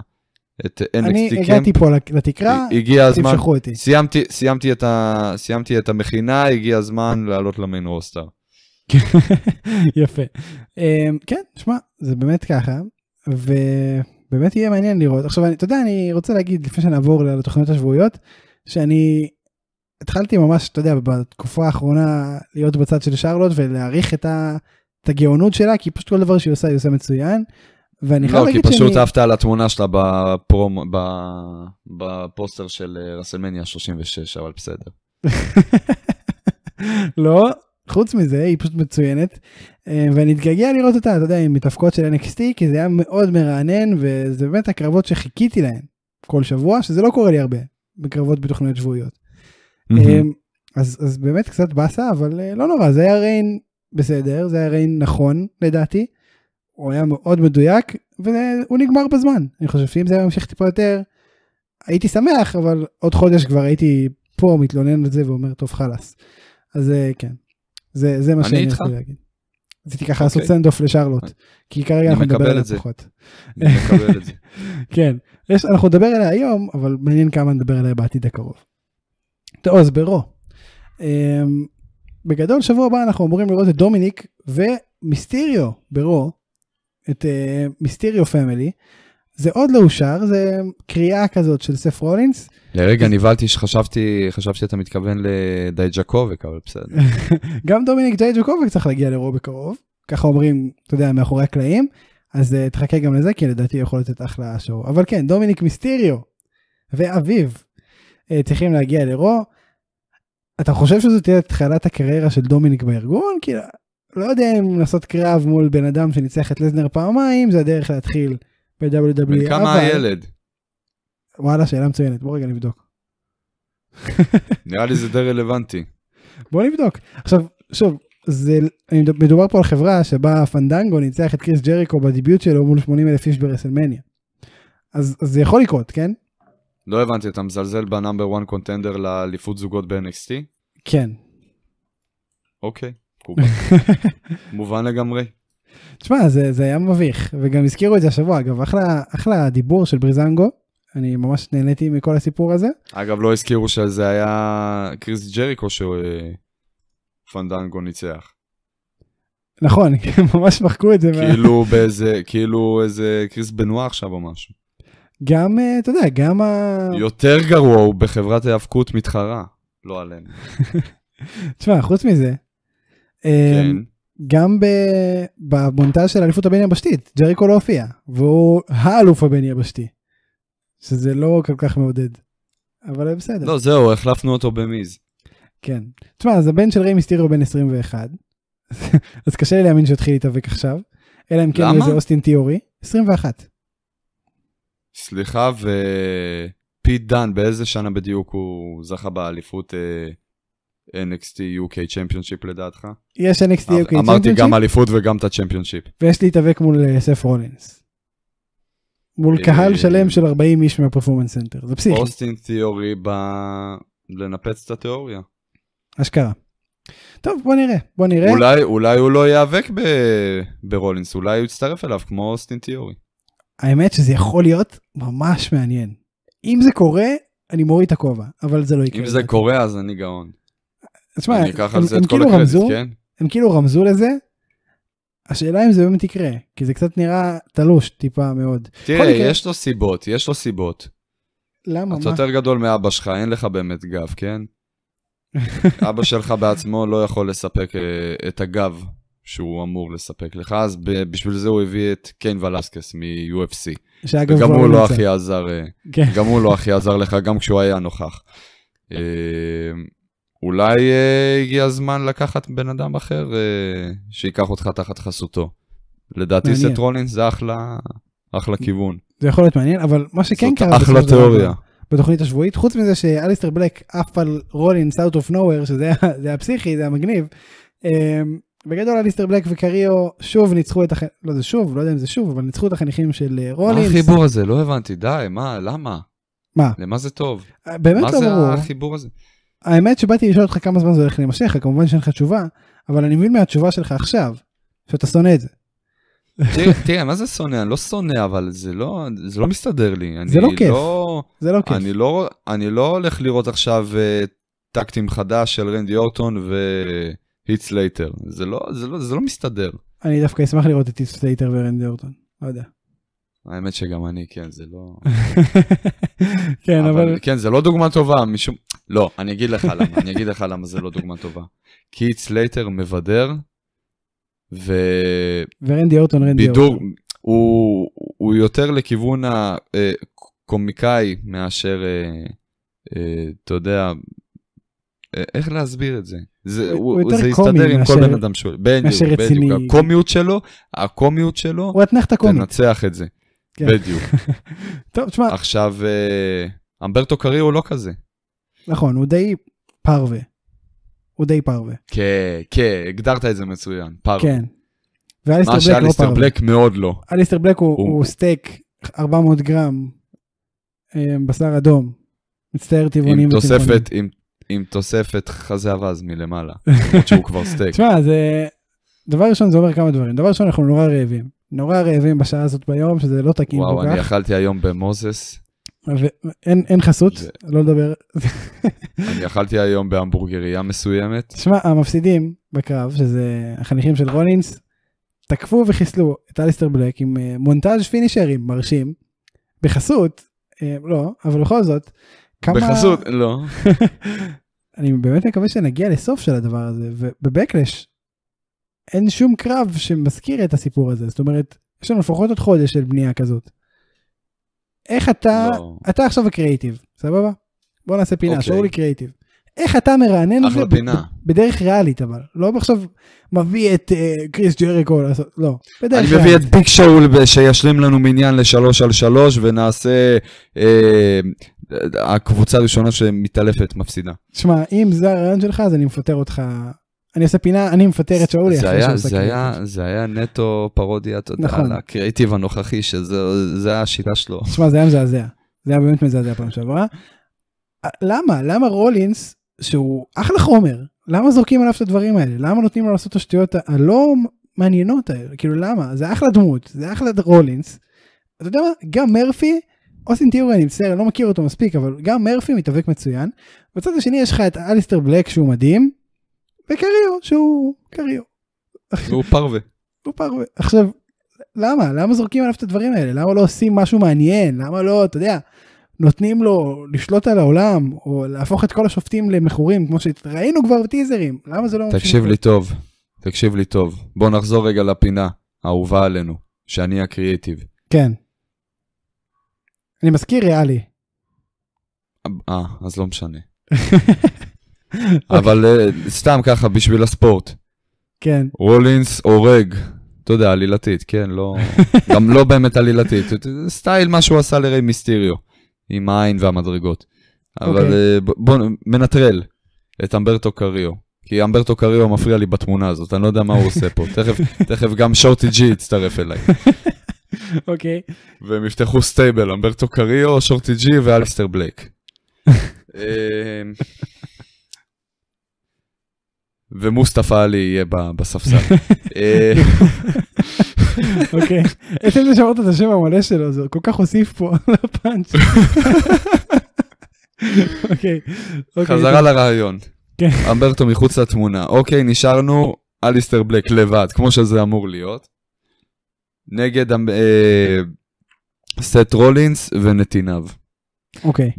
את NXT קמפ. אני הגעתי פה לתקרה, הגיע הזמן, תמשכו אותי. סיימתי, סיימתי, את ה, סיימתי את המכינה, הגיע הזמן לעלות למיין רוסטר. יפה. Um, כן, שמע, זה באמת ככה, ו... באמת יהיה מעניין לראות. עכשיו, אתה יודע, אני רוצה להגיד, לפני שנעבור לתוכניות השבועיות, שאני התחלתי ממש, אתה יודע, בתקופה האחרונה להיות בצד של שרלוט ולהעריך את, ה, את הגאונות שלה, כי פשוט כל דבר שהיא עושה, היא עושה מצוין. ואני חייב לא, להגיד שאני... לא, כי פשוט עפת על התמונה שלה בפרום, בפוסטר של אה, רסלמניה 36, אבל בסדר. לא, חוץ מזה היא פשוט מצוינת אה, ואני אתגעגע לראות אותה אתה יודע עם מתאבקות של NXT כי זה היה מאוד מרענן וזה באמת הקרבות שחיכיתי להן כל שבוע שזה לא קורה לי הרבה בקרבות בתוכניות שבועיות. Mm-hmm. אז, אז באמת קצת באסה אבל אה, לא נורא זה היה ריין בסדר זה היה ריין נכון לדעתי. הוא היה מאוד מדויק והוא נגמר בזמן אני חושב שאם זה היה ממשיך טיפה יותר הייתי שמח אבל עוד חודש כבר הייתי פה מתלונן על זה ואומר טוב חלאס. אז כן זה, זה מה שאני יכול להגיד. רציתי ככה לעשות סנד אוף לשרלוט, כי כרגע אנחנו נדבר עליה פחות. אני מקבל את זה. כן, יש, אנחנו נדבר עליה היום, אבל מעניין כמה נדבר עליה בעתיד הקרוב. טוב, אז ברו. אמ, בגדול שבוע הבא אנחנו אמורים לראות את דומיניק ומיסטיריו ברו, את אה, מיסטיריו פמילי. זה עוד לא אושר, זה קריאה כזאת של סף רולינס. לרגע נבהלתי שחשבתי, חשבתי שאתה מתכוון לדייג'קוביק, אבל בסדר. גם דומיניק דייג'קוביק צריך להגיע לרוב בקרוב, ככה אומרים, אתה יודע, מאחורי הקלעים, אז uh, תחכה גם לזה, כי לדעתי יכול לתת אחלה שואו. אבל כן, דומיניק מיסטיריו ואביו uh, צריכים להגיע לרוב. אתה חושב שזו תהיה התחלת הקריירה של דומיניק בארגון? כי לא יודע אם לעשות קרב מול בן אדם שניצח את לזנר פעמיים, זה הדרך להתחיל. ב-WWE. בן כמה אבל... הילד? וואלה, שאלה מצוינת, בוא רגע נבדוק. נראה לי זה די רלוונטי. בוא נבדוק. עכשיו, שוב, זה, מדובר פה על חברה שבה פנדנגו ניצח את קריס ג'ריקו בדיביוט שלו מול 80 אלף איש ברסלמניה. אז, אז זה יכול לקרות, כן? לא הבנתי, אתה מזלזל בנאמבר 1 קונטנדר לאליפות זוגות ב-NXT? כן. אוקיי, מובן לגמרי. תשמע, זה, זה היה מביך, וגם הזכירו את זה השבוע, אגב, אחלה, אחלה דיבור של בריזנגו, אני ממש נהניתי מכל הסיפור הזה. אגב, לא הזכירו שזה היה קריס ג'ריקו שפנדנגו אה, ניצח. נכון, ממש מחקו את זה. כאילו מה... באיזה, כאילו איזה קריס בנוע עכשיו או משהו. גם, אה, אתה יודע, גם ה... יותר גרוע הוא בחברת היאבקות מתחרה, לא עלינו. תשמע, חוץ מזה, אה, כן. גם במונטז של האליפות הבין יבשתית, ג'ריקו לא הופיע, והוא האלוף הבין יבשתי, שזה לא כל כך מעודד, אבל בסדר. לא, זהו, החלפנו אותו במיז. כן. תשמע, אז הבן של ריי מיסטירו בן 21, אז קשה לי להאמין שהתחיל להתאבק עכשיו, אלא אם כן זה אוסטין תיאורי, 21. סליחה, ופיט דן, באיזה שנה בדיוק הוא זכה באליפות? אה... NXT UK Championship לדעתך? יש NXT אה, UK Championship. אמרתי גם אליפות וגם את הצ'מפיונשיפ. ויש להתאבק מול אה, סף רולינס. מול אה, קהל שלם של 40 איש מהפרפורמנס סנטר, זה פסיכי. אוסטין תיאורי ב... לנפץ את התיאוריה. אשכרה. טוב, בוא נראה, בוא נראה. אולי, אולי הוא לא ייאבק ב... ברולינס, אולי הוא יצטרף אליו כמו אוסטין תיאורי. האמת שזה יכול להיות ממש מעניין. אם זה קורה, אני מוריד את הכובע, אבל זה לא יקרה. אם זה קורה, אז אני גאון. תשמע, הם, הם, הם, כאילו כן? הם כאילו רמזו לזה, השאלה אם זה באמת יקרה, כי זה קצת נראה תלוש טיפה מאוד. תראה, יש לו סיבות, יש לו סיבות. למה? אתה יותר גדול מאבא שלך, אין לך באמת גב, כן? אבא שלך בעצמו לא יכול לספק אה, את הגב שהוא אמור לספק לך, אז בשביל זה הוא הביא את קיין ולסקס מ-UFC. שאגב, גם הוא לא הכי עזר, אה, כן. גם הוא לא הכי עזר לך, גם כשהוא היה נוכח. אולי אה, הגיע הזמן לקחת בן אדם אחר אה, שייקח אותך תחת חסותו. לדעתי מעניין. סט רולינס זה אחלה, אחלה כיוון. זה יכול להיות מעניין, אבל מה שכן קרה... זאת אחלה תיאוריה. בתוכנית השבועית, חוץ מזה שאליסטר בלק עף על רולינס out of nowhere, שזה היה, זה היה פסיכי, זה היה מגניב. אמ, בגדול אליסטר בלק וקריו שוב ניצחו את החניכים, לא זה שוב, לא יודע אם זה שוב, אבל ניצחו את החניכים של אה, רולינס. מה החיבור הזה? לא הבנתי, די, מה, למה? מה? למה זה טוב? באמת לא ברור. מה זה החיבור הזה? האמת שבאתי לשאול אותך כמה זמן זה הולך להימשך, כמובן שאין לך תשובה, אבל אני מבין מהתשובה שלך עכשיו, שאתה שונא את זה. תראה, מה זה שונא? אני לא שונא, אבל זה לא, זה לא מסתדר לי. זה לא, לא כיף, לא, זה לא כיף. אני לא, אני לא הולך לראות עכשיו uh, טקטים חדש של רנדי אורטון והיט סלייטר. זה לא, זה, לא, זה לא מסתדר. אני דווקא אשמח לראות את היט סלייטר ורנדי אורטון, לא יודע. האמת שגם אני, כן, זה לא... כן, אבל... כן, זה לא דוגמה טובה, משום... לא, אני אגיד לך למה, אני אגיד לך למה זה לא דוגמה טובה. כי סלייטר מבדר, ו... ורנדי אורטון, רנדי אורטון. הוא, הוא יותר לכיוון הקומיקאי אה, מאשר, אה, אה, אתה יודע, איך להסביר את זה? זה, הוא, הוא זה יסתדר מאשר, עם כל בן אדם שהוא, בדיוק, בדיוק, הקומיות שלו, הקומיות שלו, הוא אתנח את הקומית. תנצח את זה, כן. בדיוק. טוב, תשמע. עכשיו, אמברטו הוא לא כזה. נכון, הוא די פרווה. הוא די פרווה. כן, כן, הגדרת את זה מצוין, פרווה. כן. מה לא שאליסטר לא בלק מאוד לא. אליסטר בלק הוא, הוא... הוא סטייק 400 גרם אה, בשר אדום. מצטער טבעונים וטבעונים. עם, תוספת חזה אווז מלמעלה, שהוא כבר סטייק. תשמע, זה... דבר ראשון זה אומר כמה דברים. דבר ראשון, אנחנו נורא רעבים. נורא רעבים בשעה הזאת ביום, שזה לא תקין כל כך. וואו, אני אכלתי היום במוזס. ואין חסות, זה... לא לדבר. אני אכלתי היום בהמבורגריה מסוימת. תשמע, המפסידים בקרב, שזה החניכים של רולינס, תקפו וחיסלו את אליסטר בלק עם אה, מונטאז' פינישרים מרשים, בחסות, אה, לא, אבל בכל זאת, כמה... בחסות, לא. אני באמת מקווה שנגיע לסוף של הדבר הזה, ובבקלש אין שום קרב שמזכיר את הסיפור הזה, זאת אומרת, יש לנו לפחות עוד חודש של בנייה כזאת. איך אתה, לא. אתה עכשיו הקריאיטיב, סבבה? בוא נעשה פינה, אוקיי. לי קריאיטיב. איך אתה מרענן את זה בדרך ריאלית אבל לא עכשיו מביא את uh, קריס ג'ריקו לעשות לא בדרך אני ריאלית. מביא את ביג שאול שישלים לנו מניין לשלוש על שלוש ונעשה אה, הקבוצה הראשונה שמתעלפת מפסידה. שמע אם זה הרעיון שלך אז אני מפטר אותך אני עושה פינה, אני מפטר את שאולי. זה היה, זה היה, זה היה נטו פרודיה, אתה יודע, נכון. לקריאיטיב הנוכחי, שזה השיטה שלו. תשמע, זה היה מזעזע. זה היה באמת מזעזע פעם שעברה. למה? למה רולינס, שהוא אחלה חומר, למה זורקים עליו את הדברים האלה? למה נותנים לו לעשות את השטויות הלא מעניינות האלה? כאילו, למה? זה אחלה דמות, זה אחלה רולינס. אתה יודע מה? גם מרפי, אוסין תיאורי, אני מצטער, אני לא מכיר אותו מספיק, אבל גם מרפי מתאבק מצוין. בצד השני יש לך את אליסטר בלק שהוא מדהים, וקריו, שהוא קריו. והוא פרווה. הוא פרווה. עכשיו, למה? למה זורקים עליו את הדברים האלה? למה לא עושים משהו מעניין? למה לא, אתה יודע, נותנים לו לשלוט על העולם, או להפוך את כל השופטים למכורים, כמו שראינו כבר בטיזרים? למה זה לא... תקשיב לי טוב, תקשיב לי טוב. בוא נחזור רגע לפינה האהובה עלינו, שאני הקריאיטיב. כן. אני מזכיר ריאלי. אה, אז לא משנה. אוקיי. אבל אה, סתם ככה, בשביל הספורט. כן. רולינס הורג. אתה יודע, עלילתית, כן, לא... גם לא באמת עלילתית. סטייל מה שהוא עשה לריי מיסטיריו, עם העין והמדרגות. אבל okay. אוקיי. אה, בוא מנטרל את אמברטו קריו, כי אמברטו קריו מפריע לי בתמונה הזאת, אני לא יודע מה הוא עושה פה. תכף, תכף גם שורטי ג'י יצטרף אליי. אוקיי. Okay. והם יפתחו סטייבל, אמברטו קריו, שורטי ג'י ואלסטר בלייק. ומוסטפא עלי יהיה בספסל. אה, אוקיי, איך זה שאמרת את השם המלא שלו, זה כל כך הוסיף פה לפאנץ'. אוקיי, אוקיי. חזרה לרעיון. כן. אמברטו מחוץ לתמונה. אוקיי, נשארנו אליסטר בלק לבד, כמו שזה אמור להיות. נגד אה, סט רולינס ונתיניו. אוקיי.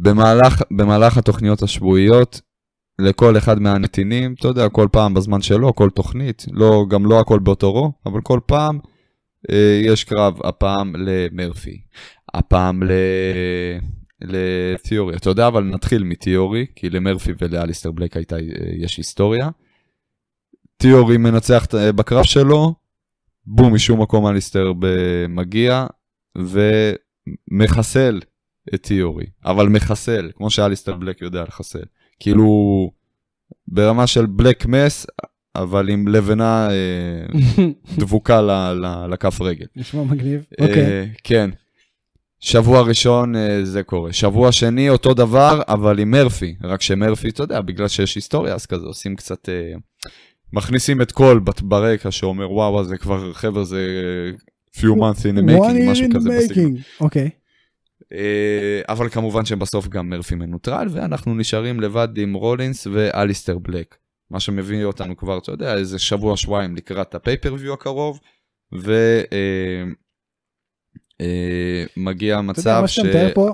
במהלך התוכניות השבועיות, לכל אחד מהנתינים, אתה יודע, כל פעם בזמן שלו, כל תוכנית, לא, גם לא הכל באותו רוב, אבל כל פעם אה, יש קרב, הפעם למרפי, הפעם ל... לתיאורי. אתה יודע, אבל נתחיל מתיאורי, כי למרפי ולאליסטר בלק הייתה, אה, יש היסטוריה. תיאורי מנצח אה, בקרב שלו, בום, משום מקום אליסטר מגיע, ומחסל את תיאורי, אבל מחסל, כמו שאליסטר בלק יודע לחסל. כאילו, ברמה של בלק מס, אבל עם לבנה אה, דבוקה לכף רגל. נשמע מגניב, אה, אוקיי. כן. שבוע ראשון אה, זה קורה. שבוע שני אותו דבר, אבל עם מרפי. רק שמרפי, אתה יודע, בגלל שיש היסטוריה, אז כזה עושים קצת... מכניסים את קול ברקע שאומר, וואו, זה כבר, חבר'ה, זה few months in the making, משהו כזה בסגנון. אוקיי. Okay. אה, אבל כמובן שבסוף גם מרפי מנוטרל, ואנחנו נשארים לבד עם רולינס ואליסטר בלק. מה שמביא אותנו כבר, אתה יודע, איזה שבוע-שבועיים לקראת הפייפריוויו הקרוב, ו... אה, אה, מגיע מצב ש... אתה יודע, מה שאתה מתאר פה,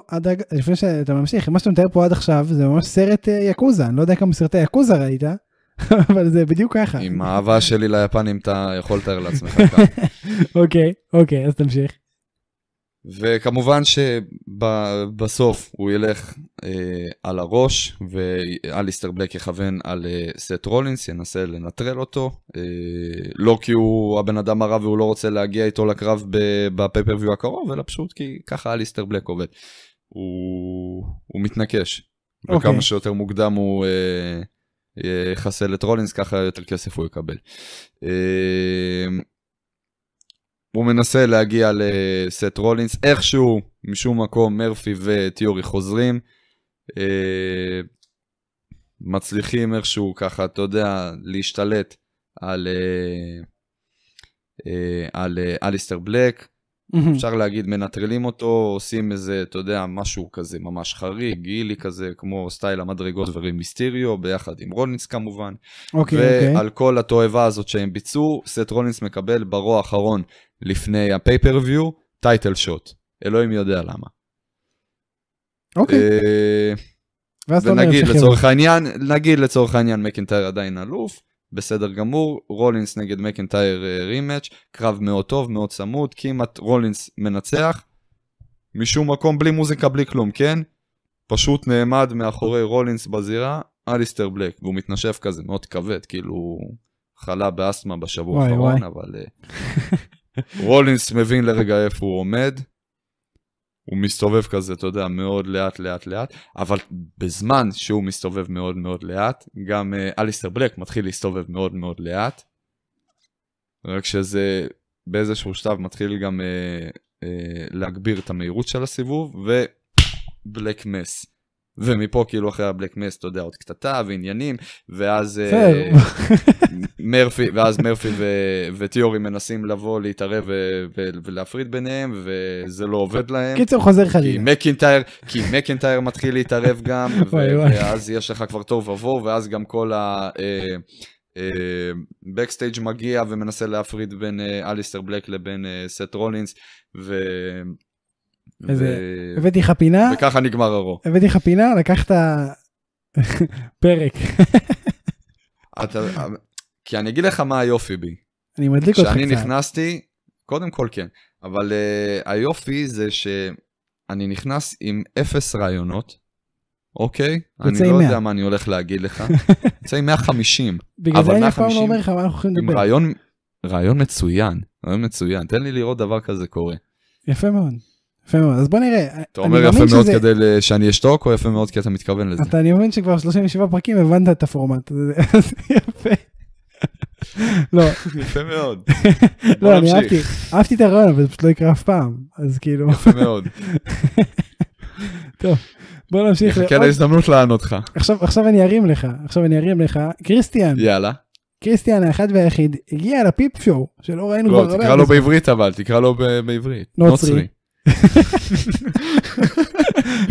לפני שאתה ממשיך, מה שאתה מתאר פה עד עכשיו זה ממש סרט יקוזה, אני לא יודע כמה סרטי יקוזה ראית, אבל זה בדיוק ככה. עם האהבה שלי ליפנים אתה יכול לתאר לעצמך. אוקיי, אוקיי, אז תמשיך. וכמובן שבסוף הוא ילך אה, על הראש, ואליסטר בלק יכוון על אה, סט רולינס, ינסה לנטרל אותו. אה, לא כי הוא הבן אדם הרע והוא לא רוצה להגיע איתו לקרב בפייפריוויו הקרוב, אלא פשוט כי ככה אליסטר בלק עובד. הוא, הוא מתנקש. Okay. אוקיי. וכמה שיותר מוקדם הוא אה, אה, יחסל את רולינס, ככה יותר כסף הוא יקבל. אה, הוא מנסה להגיע לסט רולינס, איכשהו, משום מקום, מרפי וטיורי חוזרים. אה, מצליחים איכשהו ככה, אתה יודע, להשתלט על, אה, אה, על אה, אליסטר בלק. Mm-hmm. אפשר להגיד, מנטרלים אותו, עושים איזה, אתה יודע, משהו כזה ממש חריג, גילי כזה, כמו סטייל המדרגות ורמיסטיריו, ביחד עם רולינס כמובן. אוקיי, okay, אוקיי. ועל okay. כל התועבה הזאת שהם ביצעו, סט רולינס מקבל ברוע האחרון לפני הפייפרוויו, טייטל שוט. אלוהים יודע למה. אוקיי. Okay. אה, ונגיד לצורך העניין, נגיד לצורך העניין מקינטייר עדיין אלוף, בסדר גמור, רולינס נגד מקנטייר אה, רימאץ', קרב מאוד טוב, מאוד צמוד, כמעט רולינס מנצח, משום מקום בלי מוזיקה, בלי כלום, כן? פשוט נעמד מאחורי רולינס בזירה, אליסטר בלק, והוא מתנשף כזה, מאוד כבד, כאילו חלה באסטמה בשבוע האחרון, אבל אה, רולינס מבין לרגע איפה הוא עומד, הוא מסתובב כזה, אתה יודע, מאוד לאט לאט לאט, אבל בזמן שהוא מסתובב מאוד מאוד לאט, גם אה, אליסטר uh, בלק מתחיל להסתובב מאוד מאוד לאט, רק שזה באיזשהו שלב מתחיל גם uh, uh, להגביר את המהירות של הסיבוב, ובלק מס. ומפה כאילו אחרי הבלק מס, אתה יודע, עוד קטטה ועניינים, ואז uh, מרפי, ואז מרפי ו- וטיורי מנסים לבוא, להתערב ו- ו- ולהפריד ביניהם, וזה לא עובד להם. קיצור, חוזר חלילה. כי מקינטייר, כי מקינטייר מתחיל להתערב גם, ו- ואז יש לך כבר תור ובוהו, ואז גם כל ה... בקסטייג' אה, uh, אה, מגיע ומנסה להפריד בין אליסטר uh, בלק לבין סט uh, רולינס, ו... איזה, הבאתי לך פינה. וככה נגמר הרוע. הבאתי לך פינה, לקחת פרק. אתה, כי אני אגיד לך מה היופי בי. אני מדליק אותך קצת. כשאני נכנסתי, קודם כל כן, אבל uh, היופי זה שאני נכנס עם אפס רעיונות, אוקיי? אני לא 100. יודע מה אני הולך להגיד לך. יוצא עם 150. בגלל זה אני אף פעם לא אומר לך מה אנחנו הולכים לדבר. רעיון, רעיון מצוין, רעיון מצוין. תן לי לראות דבר כזה קורה. יפה מאוד. יפה מאוד, אז בוא נראה. אתה אומר יפה מאוד שזה... כדי שאני אשתוק, או יפה מאוד כי אתה מתכוון לזה? אתה, אני מבין שכבר 37 פרקים הבנת את הפורמט, אז יפה. לא. יפה מאוד. לא, אני אהבתי, אהבתי את הרעיון, אבל זה פשוט לא יקרה אף פעם, אז כאילו... יפה מאוד. טוב, בוא נמשיך. נחכה להזדמנות לענות לך. עכשיו עכשיו אני ארים לך, עכשיו אני ארים לך. קריסטיאן. יאללה. קריסטיאן האחד והיחיד הגיע לפיפ שואו שלא ראינו לא, כבר הרבה. תקרא לו בעברית אבל, תקרא לו בעברית. נוצרי.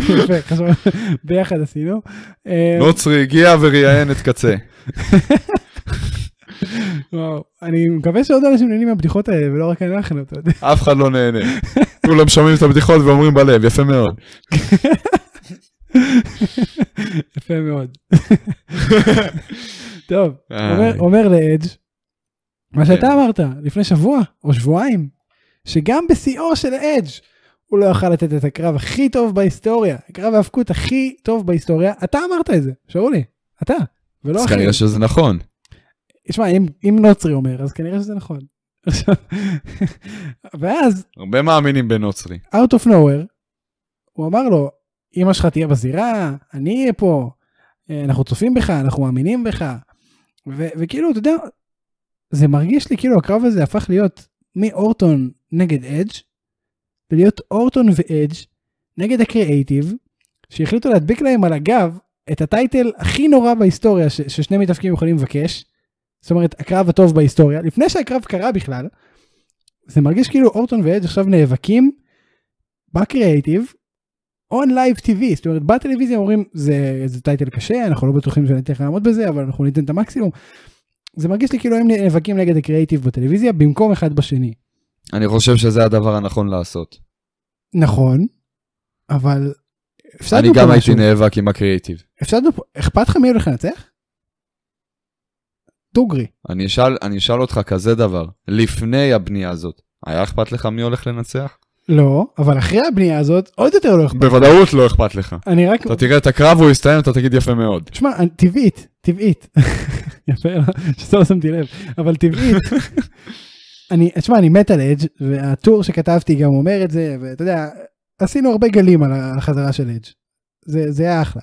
יפה, ביחד עשינו. אה, נוצרי הגיע וראיין את קצה. וואו, אני מקווה שעוד אנשים נהנים מהבדיחות האלה ולא רק אנחנו, אתה יודע. אף אחד לא נהנה. כולם שומעים את הבדיחות ואומרים בלב, יפה מאוד. יפה מאוד. טוב, אומר לאדג' מה שאתה כן. אמרת לפני שבוע או שבועיים, שגם בשיאו של אדג' הוא לא יכל לתת את הקרב הכי טוב בהיסטוריה, קרב ההפקות הכי טוב בהיסטוריה. אתה אמרת את זה, שאולי, אתה, ולא אחי. אז כנראה שזה נכון. תשמע, אם, אם נוצרי אומר, אז כנראה שזה נכון. ואז... הרבה מאמינים בנוצרי. Out of nowhere, הוא אמר לו, אמא שלך תהיה בזירה, אני אהיה פה, אה, אנחנו צופים בך, אנחנו מאמינים בך. ו- וכאילו, אתה יודע, זה מרגיש לי כאילו הקרב הזה הפך להיות מאורטון נגד אדג' ולהיות אורטון ואדג' נגד הקריאייטיב, שהחליטו להדביק להם על הגב את הטייטל הכי נורא בהיסטוריה ש- ששני מתאפקים יכולים לבקש. זאת אומרת, הקרב הטוב בהיסטוריה, לפני שהקרב קרה בכלל, זה מרגיש כאילו אורטון ואדג' עכשיו נאבקים בקריאייטיב, און לייב טיווי, זאת אומרת בטלוויזיה אומרים זה, זה טייטל קשה, אנחנו לא בטוחים שאני אתן לעמוד בזה, אבל אנחנו ניתן את המקסימום. זה מרגיש לי כאילו הם נאבקים נגד הקריאייטיב בטלוויזיה במקום אחד בשני. אני חושב שזה הדבר הנכון לעשות. נכון, אבל הפסדנו פה משהו. אני גם הייתי נאבק עם הקריאיטיב. הפסדנו פה, אכפת לך מי הולך לנצח? דוגרי. אני אשאל, אני אשאל אותך כזה דבר, לפני הבנייה הזאת, היה אכפת לך מי הולך לנצח? לא, אבל אחרי הבנייה הזאת עוד יותר לא אכפת. לך. בוודאות לא אכפת לך. אני רק... אתה תראה את הקרב, הוא יסתיים, אתה תגיד יפה מאוד. שמע, טבעית, טבעית. יפה, לא- שסתם שמתי לב, אבל טבעית. אני, תשמע, אני מת על אדג', והטור שכתבתי גם אומר את זה, ואתה יודע, עשינו הרבה גלים על החזרה של אדג'. זה, זה היה אחלה.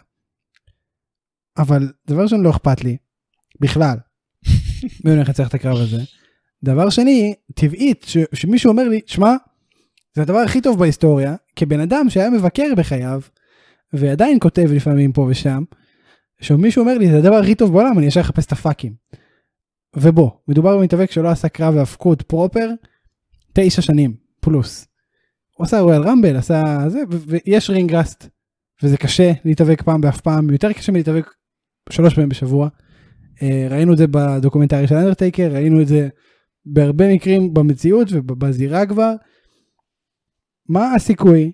אבל דבר ראשון לא אכפת לי, בכלל, מי הולך לצליח את הקרב הזה. דבר שני, טבעית, ש, שמישהו אומר לי, שמע, זה הדבר הכי טוב בהיסטוריה, כבן אדם שהיה מבקר בחייו, ועדיין כותב לפעמים פה ושם, שמישהו אומר לי, זה הדבר הכי טוב בעולם, אני ישר אחפש את הפאקים. ובוא, מדובר במתאבק שלא עשה קרב והפקוד פרופר תשע שנים פלוס. הוא עשה רויאל רמבל, עשה זה, ויש רינגראסט, וזה קשה להתאבק פעם באף פעם, יותר קשה מלהתאבק שלוש פעמים בשבוע. אה, ראינו את זה בדוקומנטרי של אנדרטייקר, ראינו את זה בהרבה מקרים במציאות ובזירה כבר. מה הסיכוי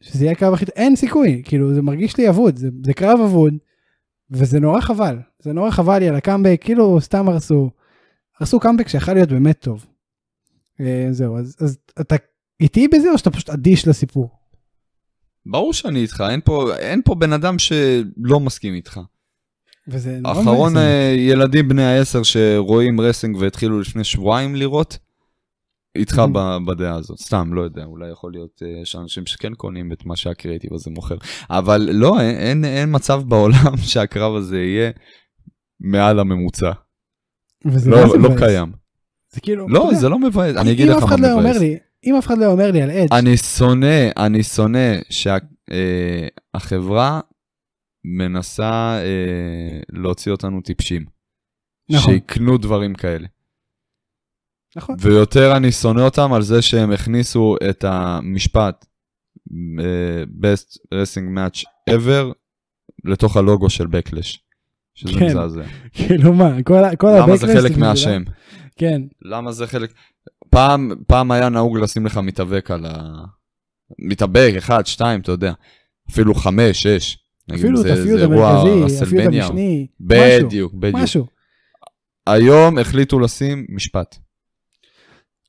שזה יהיה הקרב הכי... טוב? אין סיכוי, כאילו זה מרגיש לי אבוד, זה, זה קרב אבוד. וזה נורא חבל, זה נורא חבל לי על הקאמבק, כאילו סתם הרסו, הרסו קאמבק שיכול להיות באמת טוב. אה, זהו, אז, אז אתה איתי בזה או שאתה פשוט אדיש לסיפור? ברור שאני איתך, אין פה, אין פה בן אדם שלא מסכים איתך. וזה נורא לא אחרון אה, ילדים בני העשר שרואים רסינג והתחילו לפני שבועיים לראות, איתך בדעה הזאת, סתם, לא יודע, אולי יכול להיות אה, יש אנשים שכן קונים את מה שהקריאיטיב הזה מוכר, אבל לא, אין, אה, אין אין מצב בעולם שהקרב הזה יהיה מעל הממוצע. וזה לא, לא, זה לא קיים. זה כאילו, לא, זה לא מבאס, אני אגיד לך מה לא מבאס. אם אף אחד לא אומר לי על אדג' אני שונא, אני שונא שהחברה אה, מנסה להוציא אותנו טיפשים. נכון. שיקנו דברים כאלה. נכון. ויותר אני שונא אותם על זה שהם הכניסו את המשפט אה, best racing match ever לתוך הלוגו של Backlash. שזה כן, מזעזע. כאילו מה, כל, כל ה-Backlash... למה זה חלק מהשם? כן. למה זה חלק... פעם, פעם היה נהוג לשים לך מתאבק על ה... מתאבק, אחד, שתיים, אתה יודע. אפילו חמש, שש. אפילו את הפיוד המרכזי, הפיוד המשני, משהו. בדיוק, בדיוק. משהו. היום החליטו לשים משפט.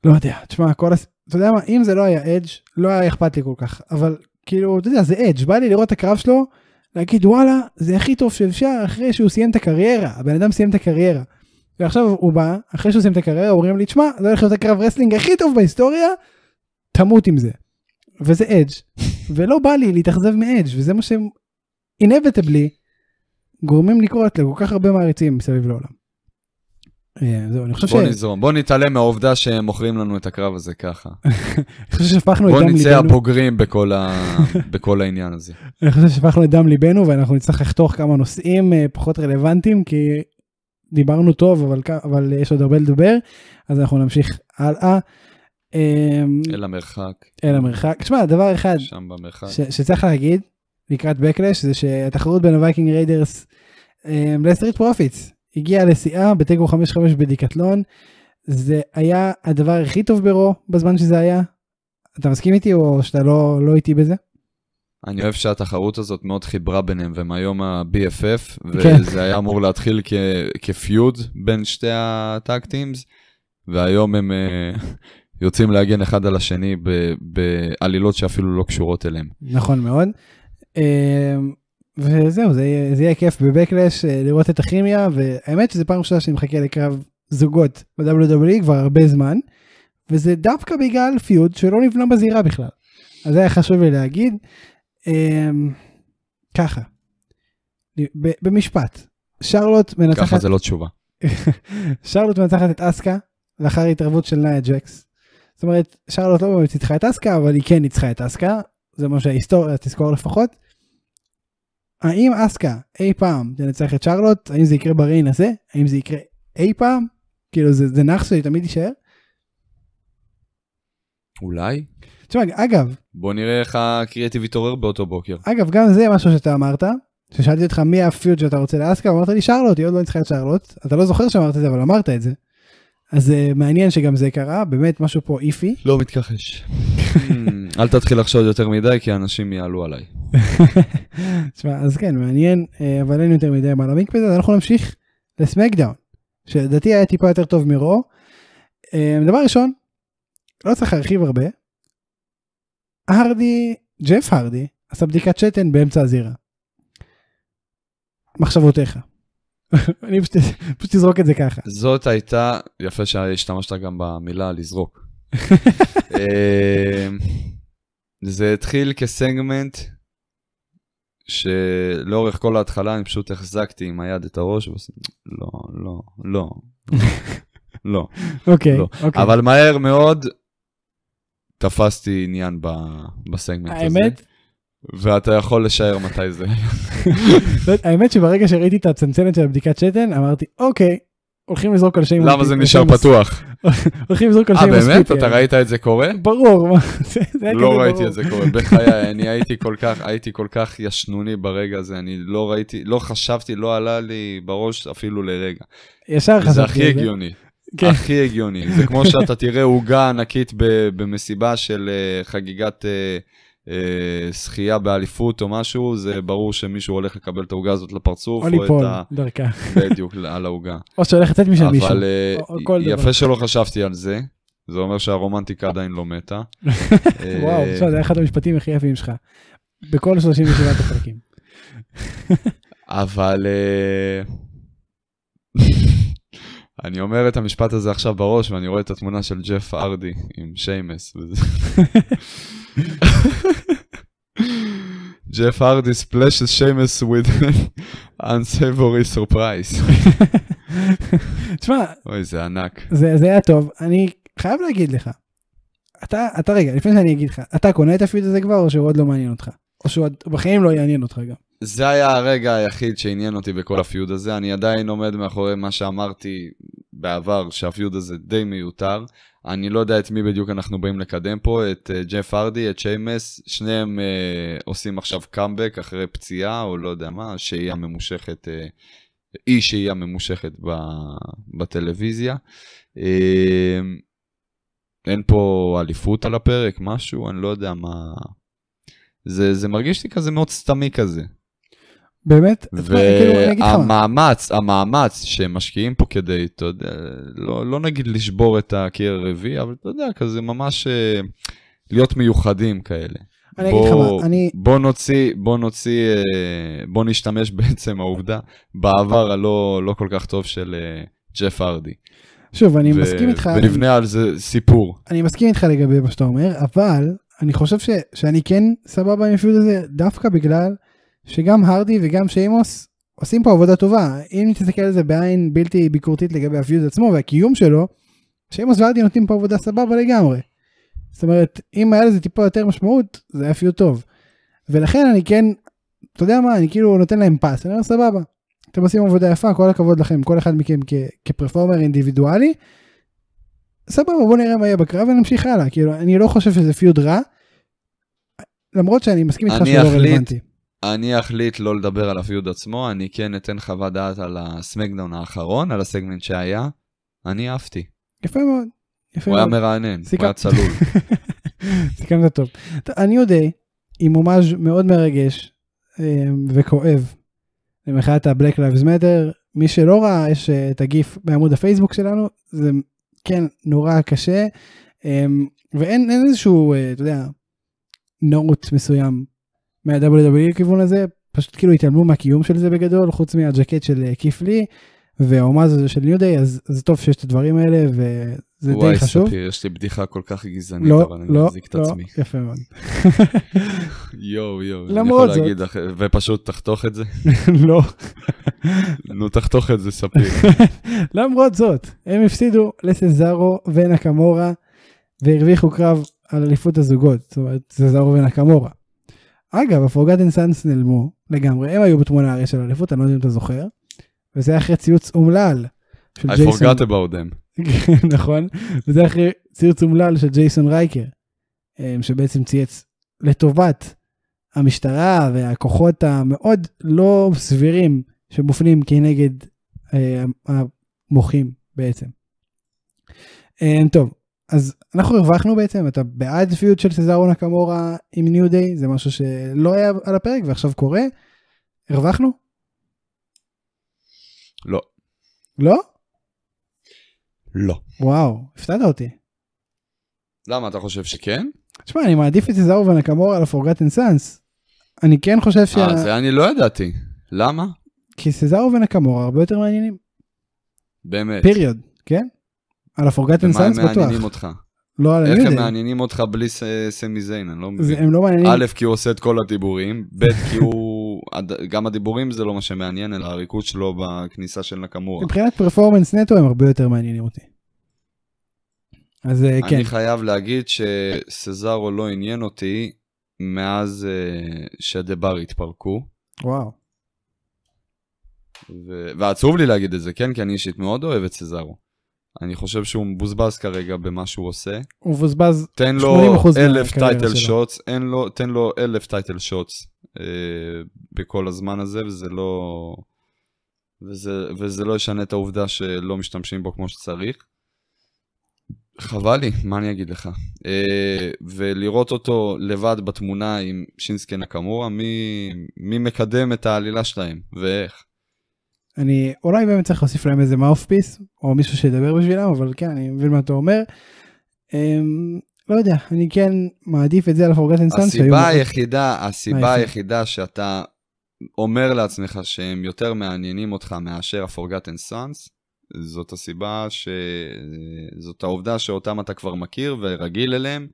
לא יודע, תשמע, כל הס... אתה יודע מה, אם זה לא היה אדג', לא היה אכפת לי כל כך, אבל כאילו, אתה יודע, זה אדג', בא לי לראות את הקרב שלו, להגיד וואלה, זה הכי טוב שאפשר אחרי שהוא סיים את הקריירה, הבן אדם סיים את הקריירה. ועכשיו הוא בא, אחרי שהוא סיים את הקריירה, אומרים לי, תשמע, זה לא הולך להיות הקרב רסלינג הכי טוב בהיסטוריה, תמות עם זה. וזה אדג', ולא בא לי להתאכזב מאדג', וזה מה שהם, אינבטבלי, גורמים לקרות לכל כך הרבה מעריצים מסביב לעולם. אה, זהו, אני חושב ש... בוא נזרום, בוא נתעלם מהעובדה שהם מוכרים לנו את הקרב הזה ככה. אני חושב שהפכנו את דם ליבנו... בוא נצא הבוגרים בכל העניין הזה. אני חושב שהפכנו את דם ליבנו ואנחנו נצטרך לחתוך כמה נושאים אה, פחות רלוונטיים, כי דיברנו טוב, אבל, אבל יש עוד הרבה לדבר, אז אנחנו נמשיך הלאה. אמ, אל המרחק. אל המרחק. תשמע, דבר אחד שם במרחק. ש, שצריך להגיד לקראת Backlash זה שהתחרות בין הווייקינג ריידרס אמ, לסטריט פרופיטס. הגיע לשיאה בתיקו 5-5 בדיקטלון. זה היה הדבר הכי טוב ברו בזמן שזה היה. אתה מסכים איתי או שאתה לא, לא איתי בזה? אני אוהב שהתחרות הזאת מאוד חיברה ביניהם, והם היום ה-BFF, כן. וזה היה אמור להתחיל כ- כפיוד בין שתי הטאג טימס, והיום הם אה, יוצאים להגן אחד על השני בעלילות שאפילו לא קשורות אליהם. נכון מאוד. אה, וזהו, זה, זה יהיה כיף בבקלאש אה, לראות את הכימיה, והאמת שזו פעם ראשונה שאני מחכה לקרב זוגות ב-WWE כבר הרבה זמן, וזה דווקא בגלל פיוד שלא נבנה בזירה בכלל. אז זה היה חשוב לי להגיד. אמ, ככה, ב- במשפט, שרלוט מנצחת... ככה זה לא תשובה. שרלוט מנצחת את אסקה, לאחר התערבות של נאיה ג'קס. זאת אומרת, שרלוט לא באמת ניצחה את אסקה, אבל היא כן ניצחה את אסקה, זה מה שההיסטוריה תזכור לפחות. האם אסקה אי פעם תנצח את שרלוט? האם זה יקרה בריין הזה? האם זה יקרה אי פעם? כאילו זה, זה נח שלי תמיד יישאר? אולי. תשמע, אגב... בוא נראה איך הקריאטיב יתעורר באותו בוקר. אגב, גם זה משהו שאתה אמרת, ששאלתי אותך מי הפיוט שאתה רוצה לאסקה, אמרת לי שרלוט, היא עוד לא ניצחה את שרלוט. אתה לא זוכר שאמרת את זה, אבל אמרת את זה. אז זה אה, מעניין שגם זה קרה, באמת משהו פה איפי. לא מתכחש. Hmm. אל תתחיל לחשוד יותר מדי, כי אנשים יעלו עליי. תשמע, אז כן, מעניין, אה, אבל אין יותר מדי מה להעמיק בזה, אז אנחנו נמשיך לסמקדאון, שלדעתי היה טיפה יותר טוב מרו. אה, דבר ראשון, לא צריך להרחיב הרבה, הרדי, ג'ף הרדי, עשה בדיקת שתן באמצע הזירה. מחשבותיך. אני פשוט, אזרוק את זה ככה. זאת הייתה, יפה שהשתמשת גם במילה לזרוק. אה, זה התחיל כסגמנט שלאורך כל ההתחלה אני פשוט החזקתי עם היד את הראש ועושים, לא, לא, לא, לא. אוקיי, okay, לא. אוקיי. Okay. אבל מהר מאוד תפסתי עניין ב, בסגמנט הזה. האמת? ואתה יכול לשער מתי זה. האמת שברגע שראיתי את הצנצנת של הבדיקת שתן, אמרתי, אוקיי, הולכים לזרוק על שיימון. למה זה נשאר פתוח? הולכים לזרוק על שיימון. אה באמת? אתה ראית את זה קורה? ברור. לא ראיתי את זה קורה, בחיי, אני הייתי כל כך, הייתי כל כך ישנוני ברגע הזה, אני לא ראיתי, לא חשבתי, לא עלה לי בראש אפילו לרגע. ישר חשבתי. זה הכי הגיוני. כן. הכי הגיוני. זה כמו שאתה תראה עוגה ענקית במסיבה של אה, חגיגת... אה, אה, שחייה באליפות או משהו, זה ברור שמישהו הולך לקבל את העוגה הזאת לפרצוף. או ליפול, דרכה. בדיוק, על העוגה. או שהולך לצאת משם מישהו. אבל אה, יפה שלא חשבתי על זה, זה אומר שהרומנטיקה עדיין לא מתה. וואו, זה אה, אחד המשפטים הכי יפים שלך, בכל 37 הפרקים. אבל... אני אומר את המשפט הזה עכשיו בראש, ואני רואה את התמונה של ג'ף ארדי עם שיימס. ג'ף הרדי splashes שיימס וויד אנסייבורי unsavory תשמע, אוי זה ענק. זה, זה היה טוב, אני חייב להגיד לך. אתה, אתה רגע, לפני שאני אגיד לך, אתה קונה את הפיד הזה כבר או שהוא עוד לא מעניין אותך? או שהוא בחיים לא יעניין אותך גם. זה היה הרגע היחיד שעניין אותי בכל הפיוד הזה. אני עדיין עומד מאחורי מה שאמרתי בעבר, שהפיוד הזה די מיותר. אני לא יודע את מי בדיוק אנחנו באים לקדם פה, את אה, ג'ף ארדי, את שיימס, שניהם אה, עושים עכשיו קאמבק אחרי פציעה, או לא יודע מה, שהיא הממושכת, אה, אי שהיא הממושכת ב, בטלוויזיה. אה, אין פה אליפות על הפרק, משהו, אני לא יודע מה, זה, זה מרגיש לי כזה מאוד סתמי כזה. באמת? והמאמץ, כאילו, המאמץ שהם משקיעים פה כדי, אתה יודע, לא, לא נגיד לשבור את הקיר הרביעי, אבל אתה יודע, כזה ממש אה, להיות מיוחדים כאלה. אני בוא, אגיד לך מה, אני... בוא נוציא, בוא נוציא, אה, בוא נשתמש בעצם העובדה בעבר הלא לא כל כך טוב של אה, ג'ף ארדי. שוב, אני ו... מסכים איתך. ונבנה אני... על זה סיפור. אני מסכים איתך לגבי מה שאתה אומר, אבל אני חושב ש, שאני כן סבבה עם הפיוד הזה, דווקא בגלל שגם הרדי וגם שיימוס עושים פה עבודה טובה. אם תסתכל על זה בעין בלתי ביקורתית לגבי הפיוד עצמו והקיום שלו, שיימוס והרדי נותנים פה עבודה סבבה לגמרי. זאת אומרת, אם היה לזה טיפה יותר משמעות, זה היה פיוד טוב. ולכן אני כן, אתה יודע מה, אני כאילו נותן להם פס, אני אומר סבבה. אתם עושים עבודה יפה, כל הכבוד לכם, כל אחד מכם כ- כפרפורמר אינדיבידואלי. סבבה, בוא נראה מה יהיה בקרב ונמשיך הלאה. כאילו, אני לא חושב שזה פיוד רע, למרות שאני מסכים איתך שהוא לא רלוונטי. אני אחליט לא לדבר על הפיוד עצמו, אני כן אתן חוות דעת על הסמקדאון האחרון, על הסגמנט שהיה. אני עפתי. יפה מאוד. יפה הוא היה מרענן, סיכמת. הוא היה צלול. סיכמת טוב. אני יודע, עם הומאז' מאוד מרגש אמ, וכואב למחאת ה-Black Lives Matter, מי שלא ראה, יש אה, את הגיף בעמוד הפייסבוק שלנו, זה כן, נורא קשה, אמ, ואין איזשהו, אה, אתה יודע, נורות מסוים מה-WWE לכיוון הזה, פשוט כאילו התעלמו מהקיום של זה בגדול, חוץ מהג'קט של אה, כיפלי, והאומה הזו של ניו דיי, אז, זה טוב שיש את הדברים האלה, ו... זה וואי, די ספיר, חשוב. וואי, ספיר, יש לי בדיחה כל כך גזענית, לא, אבל לא, אני מחזיק לא, את עצמי. לא, לא, יפה מאוד. יואו, יואו, אני יכול זאת. להגיד, ופשוט תחתוך את זה? לא. נו, תחתוך את זה, ספיר. למרות זאת, הם הפסידו לסזארו ונקמורה, והרוויחו קרב על אליפות הזוגות, זאת אומרת, סזארו ונקמורה. אגב, הפורגטן סאנס נעלמו לגמרי, הם היו בתמונה הרי של האליפות, אני לא יודע אם אתה זוכר, וזה היה אחרי ציוץ אומלל של ג'ייסון. I forgot about them. נכון, וזה אחרי ציוץ אומלל של ג'ייסון רייקר, אמ, שבעצם צייץ לטובת המשטרה והכוחות המאוד לא סבירים שמופנים כנגד אה, המוחים בעצם. אמ, טוב, אז אנחנו הרווחנו בעצם, אתה בעד פיוט של סזארו נקמורה עם ניו דיי, זה משהו שלא היה על הפרק ועכשיו קורה. הרווחנו? לא. לא? לא. וואו, הפתעת אותי. למה, אתה חושב שכן? תשמע, אני מעדיף את איזהו ונקמורה הפורגטן סאנס. אני כן חושב ש... אה, זה אני לא ידעתי. למה? כי סזארו ונקמורה הרבה יותר מעניינים. באמת. פיריוד, כן? על הפורגטן סאנס בטוח. ומה הם מעניינים אותך? לא אני יודע. לא איך הם מעניינים אותך בלי סמי זיין, אני לא מבין. הם לא מעניינים. א', כי הוא עושה את כל הדיבורים, ב', כי הוא גם הדיבורים זה לא מה שמעניין, אלא הריקוד שלו בכניסה של נקמורה. מבחינת פרפורמנס נטו הם הרבה יותר מעניינים אותי. אז אה, כן. אני חייב להגיד שסזארו לא עניין אותי מאז uh, אה, בר התפרקו. וואו. ו... ועצוב לי להגיד את זה, כן? כי אני אישית מאוד אוהב את סזארו. אני חושב שהוא מבוזבז כרגע במה שהוא עושה. הוא מבוזבז 80% תן לו אלף טייטל שוטס, תן לו אלף טייטל שוטס. אה, בכל הזמן הזה, וזה לא... וזה, וזה לא ישנה את העובדה שלא משתמשים בו כמו שצריך. חבל לי, מה אני אגיד לך? אה, ולראות אותו לבד בתמונה עם שינסקי נקמורה, מי, מי מקדם את העלילה שלהם ואיך? אני אולי באמת צריך להוסיף להם איזה פיס, או מישהו שידבר בשבילם, אבל כן, אני מבין מה אתה אומר. אמ, לא יודע, אני כן מעדיף את זה על פורגטן סאנס. הסיבה היחידה, הסיבה היחידה שאתה אומר לעצמך שהם יותר מעניינים אותך מאשר הפורגטן סאנס, זאת הסיבה ש... זאת העובדה שאותם אתה כבר מכיר ורגיל אליהם,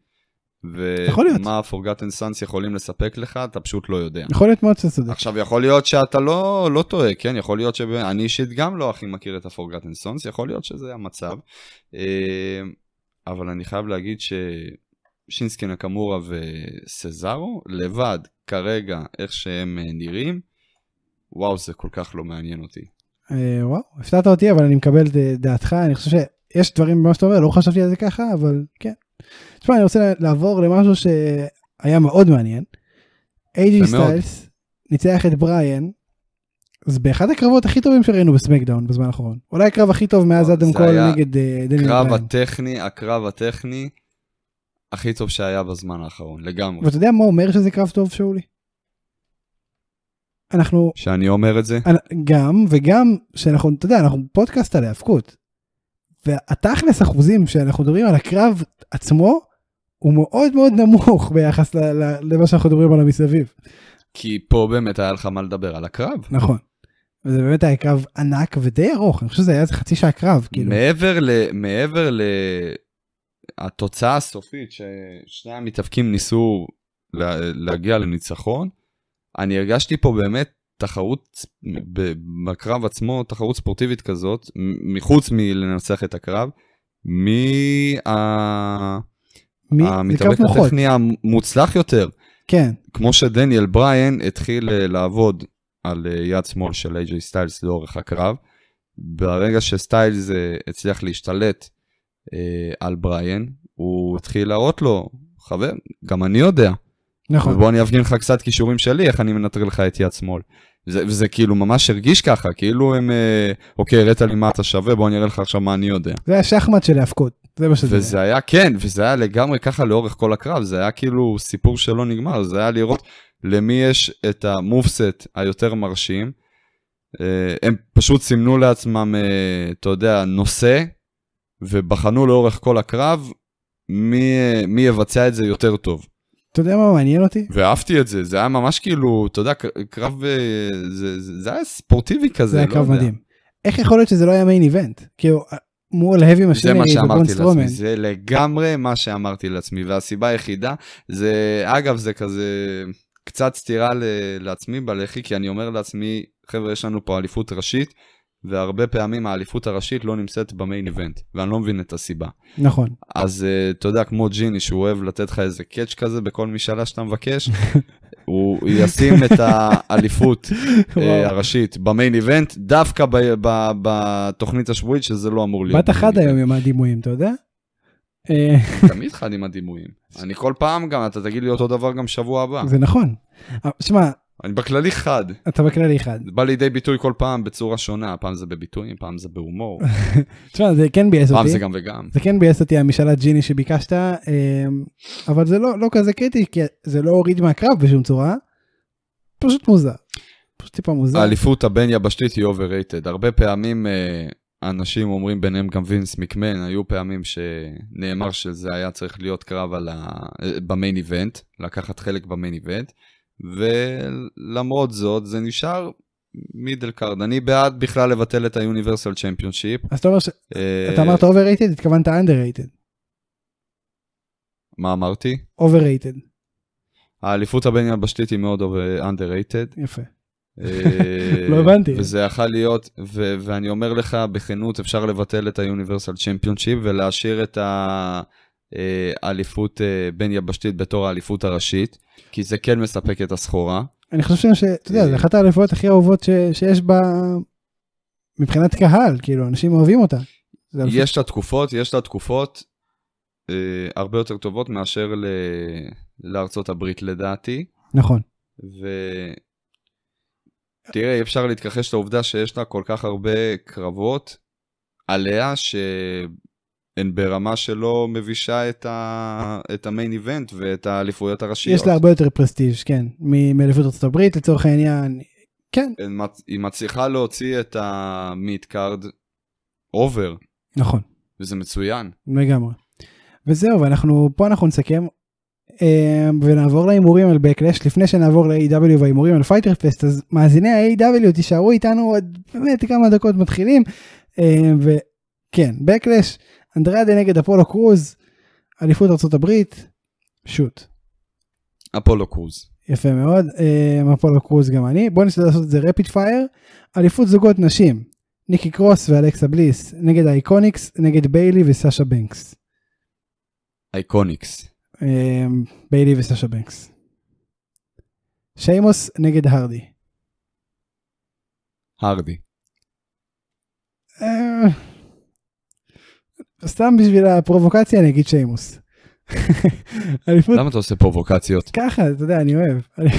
ו- יכול להיות. ומה פורגטן סאנס יכולים לספק לך, אתה פשוט לא יודע. יכול להיות מאוד שאתה צודק. עכשיו, יכול להיות שאתה לא, לא טועה, כן? יכול להיות שאני אישית גם לא הכי מכיר את הפורגטן סאנס, יכול להיות שזה המצב. אה, אבל אני חייב להגיד ששינסקי נקמורה וסזארו לבד, כרגע, איך שהם אה, נראים, וואו, זה כל כך לא מעניין אותי. אה, וואו, הפתעת אותי, אבל אני מקבל את דעתך, אני חושב שיש דברים במה שאתה אומר, לא חשבתי על זה ככה, אבל כן. תשמע, אני רוצה לעבור למשהו שהיה מאוד מעניין. אייג'י סטיילס ניצח את בריאן זה באחד הקרבות הכי טובים שראינו בסמקדאון בזמן האחרון. אולי הקרב הכי טוב מאז לא, אדם קול נגד אה, דניאל בריין. הקרב הטכני, הקרב הטכני הכי טוב שהיה בזמן האחרון, לגמרי. ואתה יודע מה אומר שזה קרב טוב, שאולי? אנחנו... שאני אומר את זה? גם, וגם שאנחנו, אתה יודע, אנחנו פודקאסט על ההאבקות. והתכלס אחוזים שאנחנו מדברים על הקרב עצמו, הוא מאוד מאוד נמוך ביחס למה שאנחנו מדברים עליו מסביב. כי פה באמת היה לך מה לדבר על הקרב. נכון. וזה באמת היה קרב ענק ודי ארוך, אני חושב שזה היה איזה חצי שעה קרב, כאילו. מעבר ל... מעבר ל... התוצאה הסופית ששני המתאבקים ניסו לה, להגיע לניצחון, אני הרגשתי פה באמת תחרות בקרב עצמו, תחרות ספורטיבית כזאת, מחוץ מלנצח את הקרב, מהמתאבק מה... הטכני המוצלח יותר. כן. כמו שדניאל בריין התחיל אה, לעבוד על אה, יד שמאל של איי סטיילס לאורך הקרב. ברגע שסטיילס אה, הצליח להשתלט אה, על בריין, הוא התחיל להראות לו, חבר, גם אני יודע. נכון. בוא אני אפגין לך קצת כישורים שלי, איך אני מנטרל לך את יד שמאל. זה, וזה כאילו ממש הרגיש ככה, כאילו הם, אוקיי, הראת לי מה אתה שווה, בוא אני אראה לך עכשיו מה אני יודע. זה היה שחמט של ההפקות, זה מה שזה וזה היה. היה, כן, וזה היה לגמרי ככה לאורך כל הקרב, זה היה כאילו סיפור שלא נגמר, זה היה לראות למי יש את המובסט היותר מרשים. אה, הם פשוט סימנו לעצמם, אה, אתה יודע, נושא, ובחנו לאורך כל הקרב מי, אה, מי יבצע את זה יותר טוב. אתה יודע מה מעניין אותי? ואהבתי את זה, זה היה ממש כאילו, אתה יודע, קרב, זה, זה, היה ספורטיבי כזה, זה היה לא קרב יודע. מדהים. איך יכול להיות שזה לא היה מיין איבנט? כאילו, מול האבי משינרי ובון סטרומן. זה לגמרי מה שאמרתי לעצמי, והסיבה היחידה, זה, אגב, זה כזה... קצת סתירה ל- לעצמי בלח"י, כי אני אומר לעצמי, חבר'ה, יש לנו פה אליפות ראשית, והרבה פעמים האליפות הראשית לא נמצאת במיין איבנט, ואני לא מבין את הסיבה. נכון. אז uh, אתה יודע, כמו ג'יני, שהוא אוהב לתת לך איזה קאץ' כזה בכל משאלה שאתה מבקש, הוא ישים את האליפות uh, הראשית במיין איבנט, דווקא בתוכנית השבועית, שזה לא אמור להיות. בת אחת היום עם הדימויים, אתה יודע? אה, תמיד חד עם הדימויים. אני כל פעם גם, אתה תגיד לי אותו דבר גם שבוע הבא. זה נכון. אה, שמע... אני בכללי חד. אתה בכללי חד. זה בא לידי ביטוי כל פעם בצורה שונה, פעם זה בביטויים, פעם זה בהומור. תשמע, זה כן ביאס אותי. פעם זה גם וגם. זה כן ביאס אותי המשאלת ג'יני שביקשת, אה, אבל זה לא, לא כזה קטי, כי זה לא הוריד מהקרב בשום צורה, פשוט מוזר. פשוט טיפה מוזר. האליפות הבין יבשתית היא אוברייטד. הרבה פעמים... אנשים אומרים, ביניהם גם וינס מקמן, היו פעמים שנאמר שזה היה צריך להיות קרב על ה... במיין איבנט, לקחת חלק במיין איבנט, ולמרות זאת זה נשאר מידל קארד. אני בעד בכלל לבטל את היוניברסל צ'מפיונשיפ. אז אתה אומר ש... אה, אתה אמרת אובררייטד, התכוונת אנדררייטד. מה אמרתי? אובררייטד. האליפות הבין יבשתית היא מאוד אנדררייטד. יפה. אה, לא הבנתי. וזה יכול להיות, ו- ואני אומר לך, בכנות אפשר לבטל את ה-Universal Championship ולהשאיר את אה, האליפות אה, בין יבשתית בתור האליפות הראשית, כי זה כן מספק את הסחורה. אני חושב ש... אתה יודע, זו אחת האליפויות הכי אהובות ש- שיש בה מבחינת קהל, כאילו, אנשים אוהבים אותה. יש לה תקופות, יש לה תקופות אה, הרבה יותר טובות מאשר ל- לארצות הברית לדעתי. נכון. ו- תראה, אי אפשר להתכחש לעובדה שיש לה כל כך הרבה קרבות עליה, שהן ברמה שלא מבישה את, ה... את המיין איבנט ואת האליפויות הראשיות. יש לה הרבה יותר פרסטיג', כן, מאליפות ארצות הברית, לצורך העניין, כן. היא מצליחה להוציא את המיט קארד אובר. נכון. וזה מצוין. לגמרי. וזהו, ואנחנו, פה אנחנו נסכם אמ, ונעבור להימורים על Backlash, לפני שנעבור ל-AW וההימורים על פייטר פסט, אז מאזיני ה-AW תישארו איתנו עוד באמת כמה דקות מתחילים, אמ, וכן, Backlash, אנדרדה נגד אפולו קרוז, אליפות ארה"ב, שוט. אפולו קרוז. יפה מאוד, אמ, אפולו קרוז גם אני, בואו נשתדל לעשות את זה רפיד פייר, אליפות זוגות נשים, ניקי קרוס ואלכסה בליס, נגד האיקוניקס, נגד ביילי וסאשה בנקס. אייקוניקס. אמ, ביילי וסשה בנקס. שיימוס נגד הרדי. הרדי. אמ, סתם בשביל הפרובוקציה אני אגיד שיימוס. למה אתה עושה פרובוקציות? ככה, אתה יודע, אני אוהב.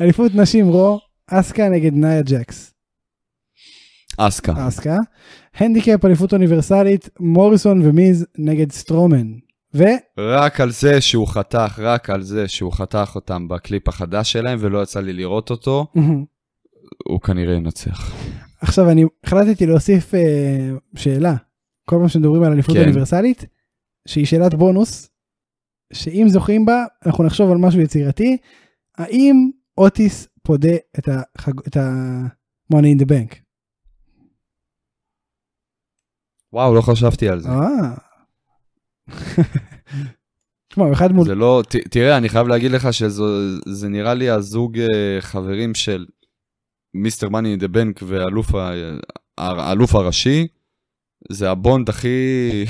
אליפות נשים רו, אסקה נגד נאיה ג'קס. אסקה. אסקה. הנדיקאפ אליפות אוניברסלית, מוריסון ומיז נגד סטרומן. ו... רק על זה שהוא חתך, רק על זה שהוא חתך אותם בקליפ החדש שלהם ולא יצא לי לראות אותו, הוא כנראה ינצח. עכשיו, אני החלטתי להוסיף אה, שאלה. כל פעם שמדברים על אליפות כן. אוניברסלית, שהיא שאלת בונוס, שאם זוכרים בה, אנחנו נחשוב על משהו יצירתי. האם אוטיס פודה את החג... את ה-money in the bank? וואו, לא חשבתי על זה. אה, תשמע, אחד מול... זה לא, ת, תראה, אני חייב להגיד לך שזה נראה לי הזוג אה, חברים של מיסטר מאני דה בנק והאלוף הראשי, זה הבונד הכי,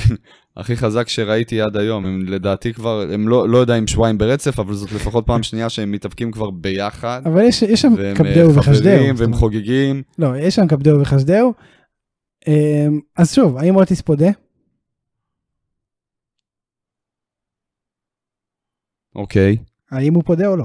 הכי חזק שראיתי עד היום. הם לדעתי כבר, הם לא, לא יודע אם שבועיים ברצף, אבל זאת לפחות פעם שנייה שהם מתאבקים כבר ביחד. אבל יש, יש שם קפדהו וחשדהו. והם אה, חברים והם חוגגים. לא, יש שם קפדהו וחשדהו. אמ, אז שוב, האם רוטיס פודה? אוקיי. האם הוא פודה או לא?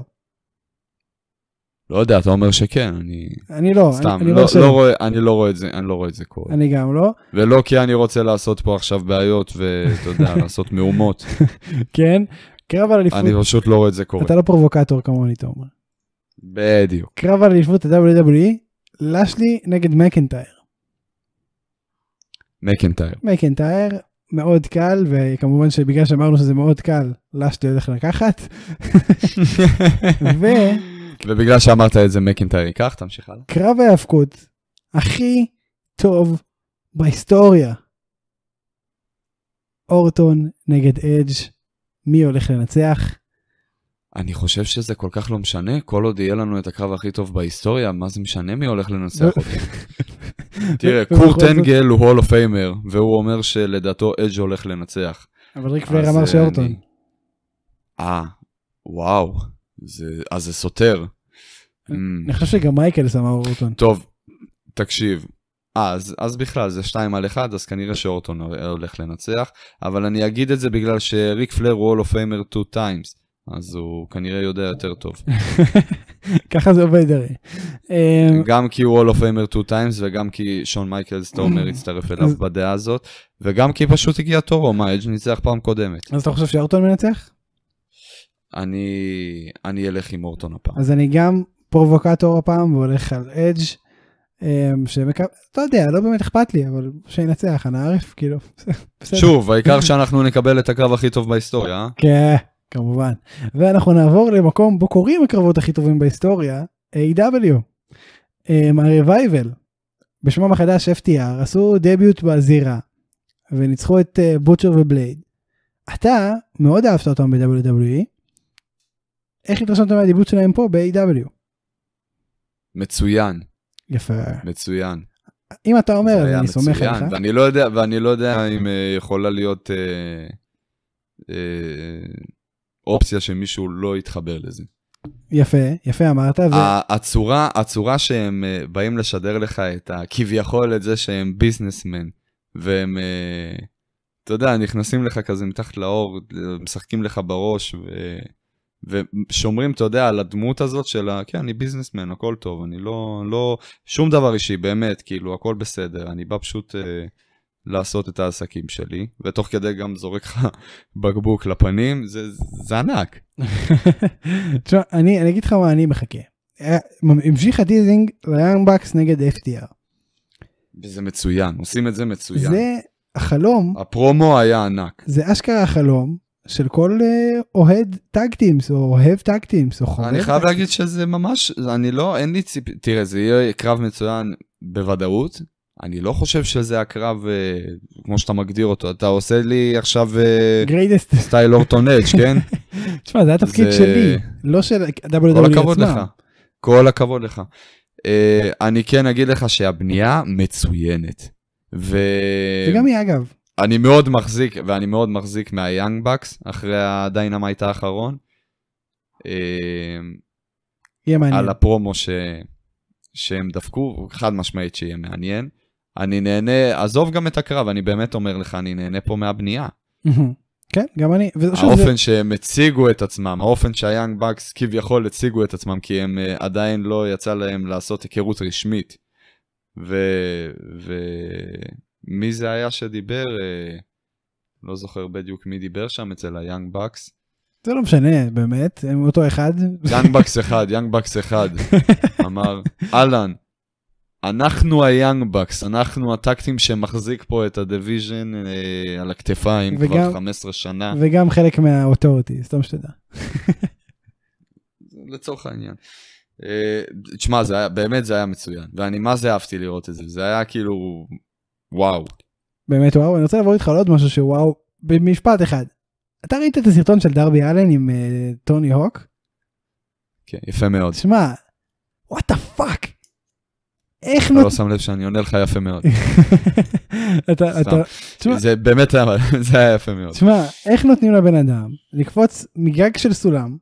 לא יודע, אתה אומר שכן, אני... אני לא, סתם, אני, אני לא, לא, ש... לא רואה, אני לא רואה את זה, אני לא רואה את זה קורה. אני גם לא. ולא כי אני רוצה לעשות פה עכשיו בעיות, ואתה יודע, לעשות מהומות. כן, קרב על אליפות. אני פשוט לא רואה את זה קורה. אתה לא פרובוקטור כמוני, אתה אומר. בדיוק. קרב על אליפות ה-WWE, לשלי נגד מקנטייר. מקנטייר. מקנטייר, מאוד קל, וכמובן שבגלל שאמרנו שזה מאוד קל, לשתי הולך לקחת. ו... ובגלל שאמרת את זה מקינטייר ייקח, תמשיך הלאה. קרב ההאבקות הכי טוב בהיסטוריה. אורטון נגד אדג', מי הולך לנצח? אני חושב שזה כל כך לא משנה, כל עוד יהיה לנו את הקרב הכי טוב בהיסטוריה, מה זה משנה מי הולך לנצח לא- אותי? תראה, קורט אנגל הוא הול פיימר, והוא אומר שלדעתו אג' הולך לנצח. אבל ריק פלר אמר אה, שאורטון. אה, וואו, אז זה סותר. אני mm. חושב שגם מייקלס אמר אורטון. טוב, תקשיב, אז, אז בכלל זה 2 על 1, אז כנראה שאורטון הולך לנצח, אבל אני אגיד את זה בגלל שריק פלר הוא הולו פיימר 2 טיימס. אז הוא כנראה יודע יותר טוב. ככה זה עובד הרי. אמ, גם כי הוא All of Famer 2 times וגם כי שון מייקלס תומר הצטרף אליו בדעה הזאת, וגם כי פשוט הגיע תורו, מה, אג' ניצח פעם קודמת. אז אתה חושב שאורטון מנצח? אני, אני אלך עם אורטון הפעם. אז אני גם פרובוקטור הפעם והולך על אג' אמ, שמקו... אתה יודע, לא באמת אכפת לי, אבל שינצח, אנא ערף, כאילו, בסדר. שוב, העיקר שאנחנו נקבל את הקרב הכי טוב בהיסטוריה, אה? כן. כמובן. ואנחנו נעבור למקום בו קורים הקרבות הכי טובים בהיסטוריה, A.W. E מהרווייבל, אמ, בשמם החדש FTR, עשו דביוט בזירה, וניצחו את בוטשר אה, ובלייד. אתה מאוד אהבת אותם ב-WWE, איך התרשמת מהדיבוט שלהם פה ב-AW? E מצוין. יפה. מצוין. אם אתה אומר, אז אני סומך עליך. ואני לא יודע, ואני לא יודע אם uh, יכולה להיות... Uh, uh, אופציה שמישהו לא יתחבר לזה. יפה, יפה אמרת. ו... הצורה, הצורה שהם אה, באים לשדר לך את הכביכול, את זה שהם ביזנסמן, והם, אה, אתה יודע, נכנסים לך כזה מתחת לאור, משחקים לך בראש, ו... ושומרים, אתה יודע, על הדמות הזאת של ה... כן, אני ביזנסמן, הכל טוב, אני לא... לא... שום דבר אישי, באמת, כאילו, הכל בסדר, אני בא פשוט... אה... לעשות את העסקים שלי, ותוך כדי גם זורק לך בקבוק לפנים, זה, זה ענק. תשמע, אני, אני אגיד לך מה אני מחכה. המשיך אה, הדיזינג, ליאנגבקס נגד FTR. וזה מצוין, עושים את זה מצוין. זה החלום. הפרומו היה ענק. זה אשכרה החלום של כל אה, אוהד טאג טימס, או אוהב טאג טימס, או חובב אני חייב להגיד שזה ממש, אני לא, אין לי ציפ... תראה, זה יהיה קרב מצוין בוודאות, אני לא חושב שזה הקרב, אה, כמו שאתה מגדיר אותו, אתה עושה לי עכשיו... גריידסט. סטייל אורטון אג', כן? תשמע, זה היה תפקיד זה... שלי, לא של WWE כל e הכבוד עצמה. לך, כל הכבוד לך. אה, אני כן אגיד לך שהבנייה מצוינת. ו... וגם היא, אגב. אני מאוד מחזיק, ואני מאוד מחזיק מהיאנג בקס, אחרי הדיינמייט האחרון. אה, יהיה מעניין. על הפרומו ש... שהם דפקו, חד משמעית שיהיה מעניין. אני נהנה, עזוב גם את הקרב, אני באמת אומר לך, אני נהנה פה מהבנייה. כן, גם אני. האופן זה... שהם הציגו את עצמם, האופן שהיאנג בקס כביכול הציגו את עצמם, כי הם uh, עדיין לא יצא להם לעשות היכרות רשמית. ומי ו... זה היה שדיבר? Uh, לא זוכר בדיוק מי דיבר שם אצל היאנג בקס. זה לא משנה, באמת, הם אותו אחד. יאנג בקס אחד, יאנג בקס אחד, אמר, אהלן, אנחנו היאנג בקס, אנחנו הטקטים שמחזיק פה את הדיוויז'ן אה, על הכתפיים וגם, כבר 15 שנה. וגם חלק מהאוטוריטי, סתם שתדע. לצורך העניין. אה, תשמע, זה היה, באמת זה היה מצוין, ואני מה זה אהבתי לראות את זה, זה היה כאילו, וואו. באמת וואו, אני רוצה לעבור איתך על עוד משהו שוואו, במשפט אחד. אתה ראית את הסרטון של דרבי אלן עם אה, טוני הוק? כן, יפה מאוד. תשמע, וואט דה פאק. איך... אתה לא שם לב שאני עונה לך יפה מאוד. אתה, אתה, תשמע... זה באמת היה, זה היה יפה מאוד. תשמע, איך נותנים לבן אדם לקפוץ מגג של סולם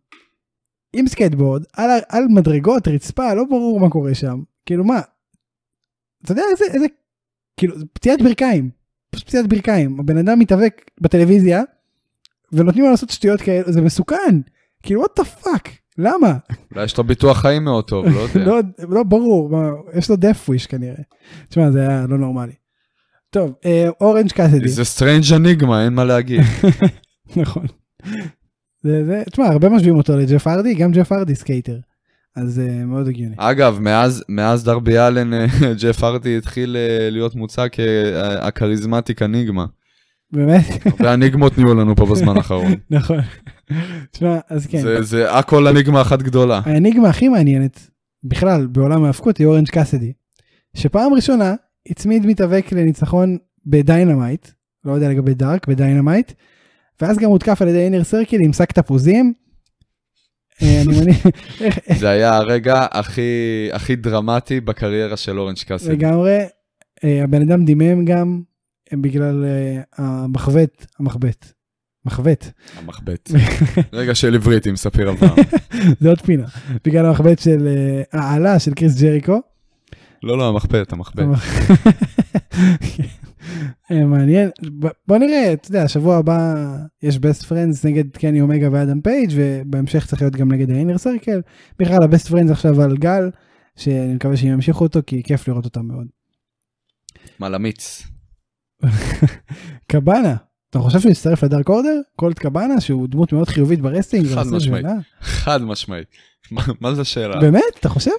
עם סקייטבורד על, על מדרגות, רצפה, לא ברור מה קורה שם. כאילו מה, אתה יודע איזה, איזה, כאילו, פציעת ברכיים. פשוט פציעת ברכיים. הבן אדם מתאבק בטלוויזיה ונותנים לו לעשות שטויות כאלה, זה מסוכן. כאילו, what the fuck. למה? אולי יש לו ביטוח חיים מאוד טוב, לא יודע. לא, לא, ברור, יש לו death wish כנראה. תשמע, זה היה לא נורמלי. טוב, אורנג' קאסדי. זה סטרנג' אניגמה, אין מה להגיד. נכון. זה, זה, תשמע, הרבה משווים אותו לג'ף ארדי, גם ג'ף ארדי סקייטר. אז uh, מאוד הגיוני. אגב, מאז, מאז דרבי אלן, אה, ג'ף ארדי התחיל אה, להיות מוצג כהכריזמטיק אניגמה. באמת? הרבה אניגמות נהיו לנו פה בזמן האחרון. נכון. תשמע, אז כן. זה, הכל אניגמה אחת גדולה. האניגמה הכי מעניינת בכלל בעולם ההפקות היא אורנג' קאסדי, שפעם ראשונה הצמיד מתאבק לניצחון בדיינמייט, לא יודע לגבי דארק, בדיינמייט, ואז גם הותקף על ידי אינר סרקל עם שק תפוזים. אה, זה היה הרגע הכי הכי דרמטי בקריירה של אורנג' קאסדי. לגמרי, אה, הבן אדם דימם גם הם בגלל אה, המחבט, המחבט, מחבט. המחבט. רגע של עברית עם ספיר אברהם. זה עוד פינה. בגלל המחבט של אה, העלה של קריס ג'ריקו. לא, לא, המחבט, המחבט. אה, מעניין. בוא נראה, אתה יודע, השבוע הבא יש best friends נגד קני אומגה ואדם פייג' ובהמשך צריך להיות גם נגד האינר סרקל. בכלל הבסט פרנדס עכשיו על גל, שאני מקווה שהם ימשיכו אותו כי כיף לראות אותם מאוד. מה למיץ. קבאנה, אתה חושב שהוא יצטרף לדארק אורדר? קולט קבאנה שהוא דמות מאוד חיובית ברסטינג? חד משמעית, חד משמעית. מה זה השאלה? באמת? אתה חושב?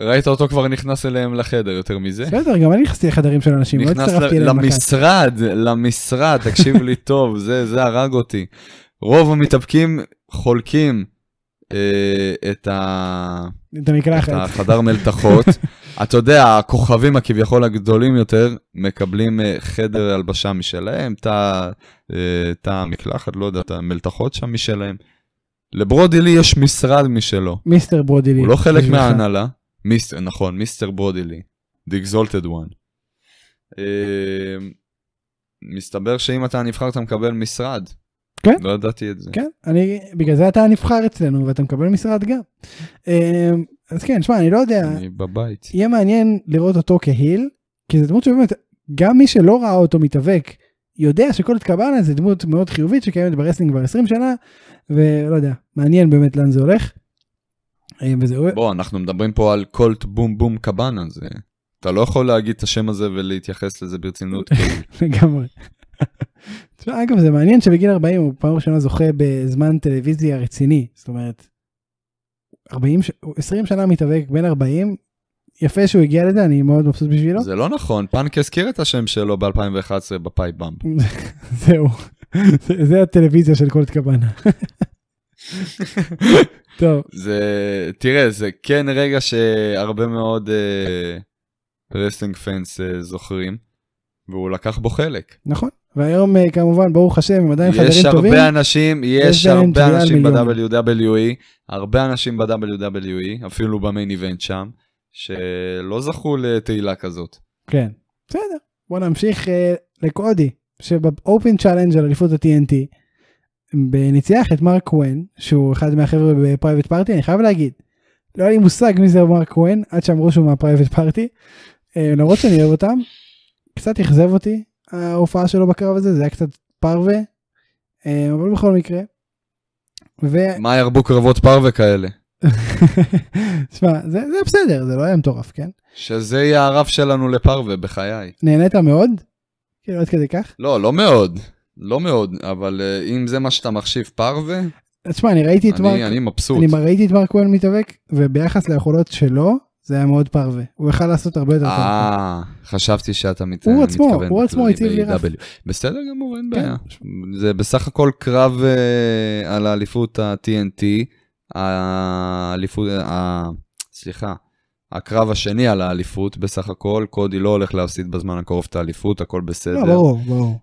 ראית אותו כבר נכנס אליהם לחדר יותר מזה. בסדר, גם אני נכנסתי לחדרים של אנשים, לא הצטרפתי אליהם. נכנס למשרד, למשרד, תקשיב לי טוב, זה, זה הרג אותי. רוב המתאבקים חולקים אה, את, ה... את, את החדר מלתחות. אתה יודע, הכוכבים הכביכול הגדולים יותר מקבלים אה, חדר הלבשה משלהם, תא אה, המקלחת, לא יודע, תא המלתחות שם משלהם. לברודי לי יש משרד משלו. מיסטר ברודי לי. הוא לא חלק מההנהלה. מיסטר, נכון, מיסטר ברודי לי. The Exalted One. אה, מסתבר שאם אתה נבחר אתה מקבל משרד. כן. לא ידעתי את זה. כן, אני, בגלל זה אתה נבחר אצלנו ואתה מקבל משרד גם. אז כן, שמע, אני לא יודע. אני בבית. יהיה מעניין לראות אותו כהיל, כי זו דמות שבאמת, גם מי שלא ראה אותו מתאבק, יודע שקולט קבאנה זה דמות מאוד חיובית שקיימת ברסלינג כבר 20 שנה, ולא יודע, מעניין באמת לאן זה הולך. אה, וזהו. בוא, אנחנו מדברים פה על קולט בום בום קבאנה, זה... אתה לא יכול להגיד את השם הזה ולהתייחס לזה ברצינות. לגמרי. אגב, זה מעניין שבגיל 40 הוא פעם ראשונה זוכה בזמן טלוויזיה רציני, זאת אומרת, 40, 20 שנה מתאבק, בן 40, יפה שהוא הגיע לזה, אני מאוד מבסוט בשבילו. זה לא נכון, פאנק הזכיר את השם שלו ב-2011 בפאי באמפ. זהו, זה הטלוויזיה של כל תקבנה. טוב. זה, תראה, זה כן רגע שהרבה מאוד רסטינג אה, פאנס אה, זוכרים. והוא לקח בו חלק. נכון, והיום אה, כמובן, ברוך השם, הם עדיין חברים טובים. יש הרבה אנשים, יש e, הרבה אנשים ב-WWE, הרבה אנשים ב-WWE, אפילו במיין איבנט שם, שלא זכו לתהילה כזאת. כן, בסדר. בוא נמשיך uh, לקודי, שבאופן צ'אלנג' על אליפות ה-TNT, בניצח את מרק כהן, שהוא אחד מהחבר'ה בפרייבט פארטי, אני חייב להגיד, לא היה לי מושג מי זה מרק כהן, עד שאמרו שהוא מהפרייבט פארטי, אה, למרות שאני אוהב אותם, קצת אכזב אותי ההופעה שלו בקרב הזה, זה היה קצת פרווה, אה, אבל בכל מקרה. ו... מה ירבו קרבות פרווה כאלה? תשמע, זה, זה בסדר, זה לא היה מטורף, כן? שזה יהיה הרף שלנו לפרווה, בחיי. נהנית מאוד? כאילו, עד כדי כך? לא, לא מאוד. לא מאוד, אבל uh, אם זה מה שאתה מחשיב פרווה... תשמע, אני ראיתי את אני, מרק... אני מבסוט. אני ראיתי את מרק כהן מתאבק, וביחס ליכולות שלו, זה היה מאוד פרווה. הוא יכל לעשות הרבה יותר אה, טוב. אה, חשבתי שאתה מת... הוא מתכוון. הוא עצמו, הוא עצמו הייתי לי רף. בסדר גמור, אין כן. בעיה. זה בסך הכל קרב uh, על האליפות ה-TNT, האליפות, ה... אה, סליחה, הקרב השני על האליפות בסך הכל, קודי לא הולך להפסיד בזמן הקרוב את האליפות, הכל בסדר. לא, ברור, ברור.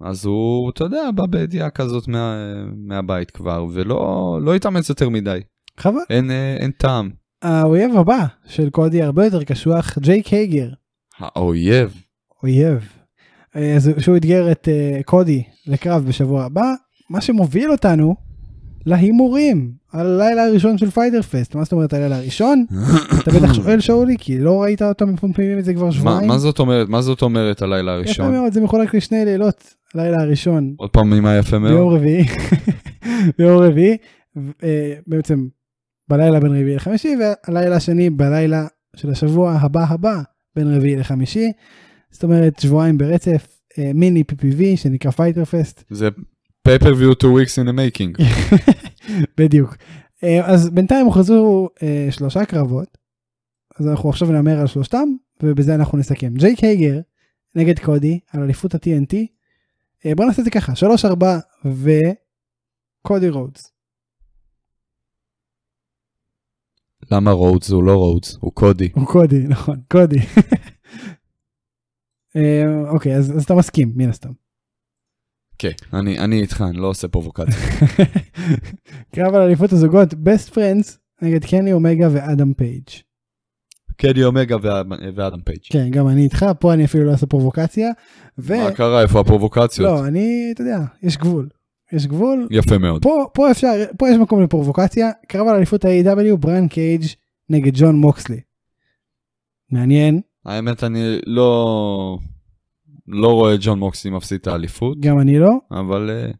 אז הוא, אתה יודע, בא בידיעה כזאת מה, מהבית כבר, ולא לא התאמץ יותר מדי. חבל. אין, אין טעם. האויב הבא של קודי הרבה יותר קשוח, ג'ייק הייגר. האויב. אויב. אה, אז שהוא אתגר את uh, קודי לקרב בשבוע הבא, מה שמוביל אותנו להימורים על הלילה הראשון של פיידר פסט. מה זאת אומרת הלילה הראשון? אתה בטח שואל שאולי כי לא ראית אותם מפומפמים את זה כבר שבועיים. מה זאת אומרת? מה זאת אומרת הלילה הראשון? יפה מאוד, זה מחולק לשני לילות, הלילה הראשון. עוד פעם, מה יפה מאוד? ביום רביעי. ביום רביעי. אה, בעצם בלילה בין רביעי לחמישי, והלילה השני בלילה של השבוע הבא הבא בין רביעי לחמישי. זאת אומרת, שבועיים ברצף, אה, מיני PPV שנקרא פייטר פסט. זה פייפריוויו 2 weeks in the making. בדיוק. אה, אז בינתיים הוכרזו אה, שלושה קרבות, אז אנחנו עכשיו נאמר על שלושתם, ובזה אנחנו נסכם. ג'ייק הייגר נגד קודי על אליפות ה-TNT. בוא נעשה את זה ככה, 3-4 וקודי רודס. למה רודס הוא לא רודס? הוא קודי. הוא קודי, נכון, קודי. אה, אוקיי, אז, אתה מסכים, מן הסתם. כן, אני, איתך, אני לא עושה פרובוקציה. קרב על אליפות הזוגות, best friends נגד קני אומגה ואדם פייג'. קני אומגה ואדם פייג'. כן, גם אני איתך, פה אני אפילו לא עושה פרובוקציה. מה קרה, איפה הפרובוקציות? לא, אני, אתה יודע, יש גבול. יש גבול. יפה מאוד. פה, פה אפשר, פה יש מקום לפרובוקציה, קרב על אליפות ה-AW, e בריין קייג' נגד ג'ון מוקסלי. מעניין. האמת אני לא, לא רואה את ג'ון מוקסלי מפסיד את האליפות. גם אני לא. אבל אה,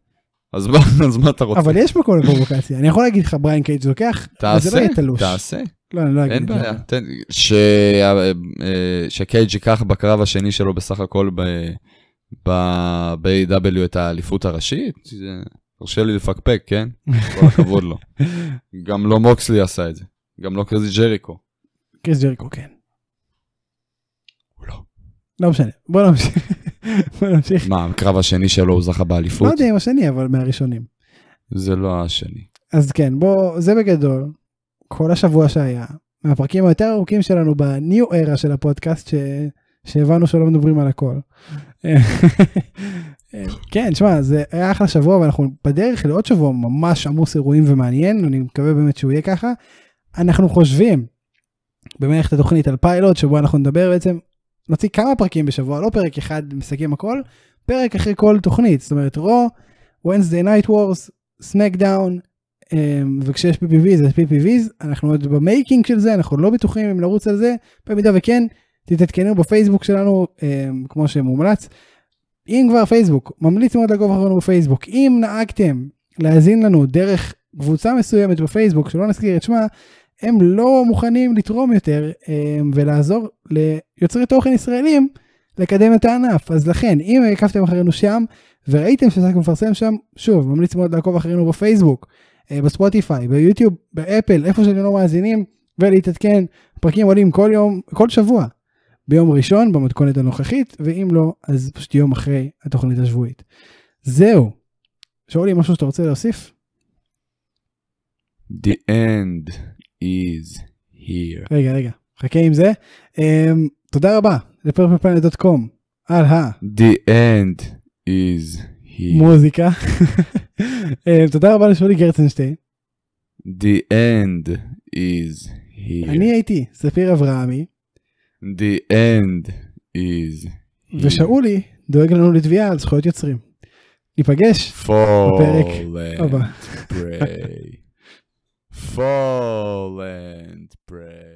אז מה, אז מה אתה רוצה? אבל יש מקום לפרובוקציה, אני יכול להגיד לך בריין קייג' לוקח, תעשה, זה לא יהיה תלוש. תעשה. לא, אני לא אגיד. את זה. אין בעיה, ש... אה, אה, שקייג' ייקח בקרב השני שלו בסך הכל ב... ב-AW את האליפות הראשית, תרשה לי לפקפק, כן? כל הכבוד לו. גם לא מוקסלי עשה את זה, גם לא קריס ג'ריקו. קריס ג'ריקו, כן. הוא לא. לא משנה, בוא נמשיך. בוא נמשיך. מה, הקרב השני שלו הוא זכה באליפות? לא יודע אם השני, אבל מהראשונים. זה לא השני. אז כן, בוא, זה בגדול, כל השבוע שהיה, מהפרקים היותר ארוכים שלנו בניו ארה של הפודקאסט, ש... שהבנו שלא מדברים על הכל. כן, תשמע, זה היה אחלה שבוע, ואנחנו בדרך לעוד שבוע ממש עמוס אירועים ומעניין, אני מקווה באמת שהוא יהיה ככה. אנחנו חושבים במערכת התוכנית על פיילוט, שבו אנחנו נדבר בעצם, נוציא כמה פרקים בשבוע, לא פרק אחד מסכם הכל, פרק אחרי כל תוכנית, זאת אומרת, רו, Wednesday Night Wars, סמקדאון, אמ, וכשיש PPVs אז PPVs, אנחנו עוד במייקינג של זה, אנחנו לא בטוחים אם נרוץ על זה, במידה וכן, תתעדכנו בפייסבוק שלנו, אמ, כמו שמומלץ. אם כבר פייסבוק, ממליץ מאוד לגוב אחרינו בפייסבוק. אם נהגתם להאזין לנו דרך קבוצה מסוימת בפייסבוק, שלא נזכיר את שמה, הם לא מוכנים לתרום יותר אמ, ולעזור ליוצרי תוכן ישראלים לקדם את הענף. אז לכן, אם עקבתם אחרינו שם וראיתם שזה מפרסם שם, שוב, ממליץ מאוד לעקוב אחרינו בפייסבוק, אה, בספוטיפיי, ביוטיוב, באפל, איפה שאתם לא מאזינים, ולהתעדכן, פרקים עולים כל יום, כל שבוע. ביום ראשון במתכונת הנוכחית, ואם לא, אז פשוט יום אחרי התוכנית השבועית. זהו. שאולי, משהו שאתה רוצה להוסיף? The end is here. רגע, רגע, חכה עם זה. Um, תודה רבה לפרפלפלנט.קום על ה... The end is here. מוזיקה. um, תודה רבה לשמולי גרצנשטיין. The end is here. אני הייתי ספיר אברהמי. The end is... ושאולי דואג לנו לתביעה על זכויות יוצרים. ניפגש בפרק הבא. fall and pray.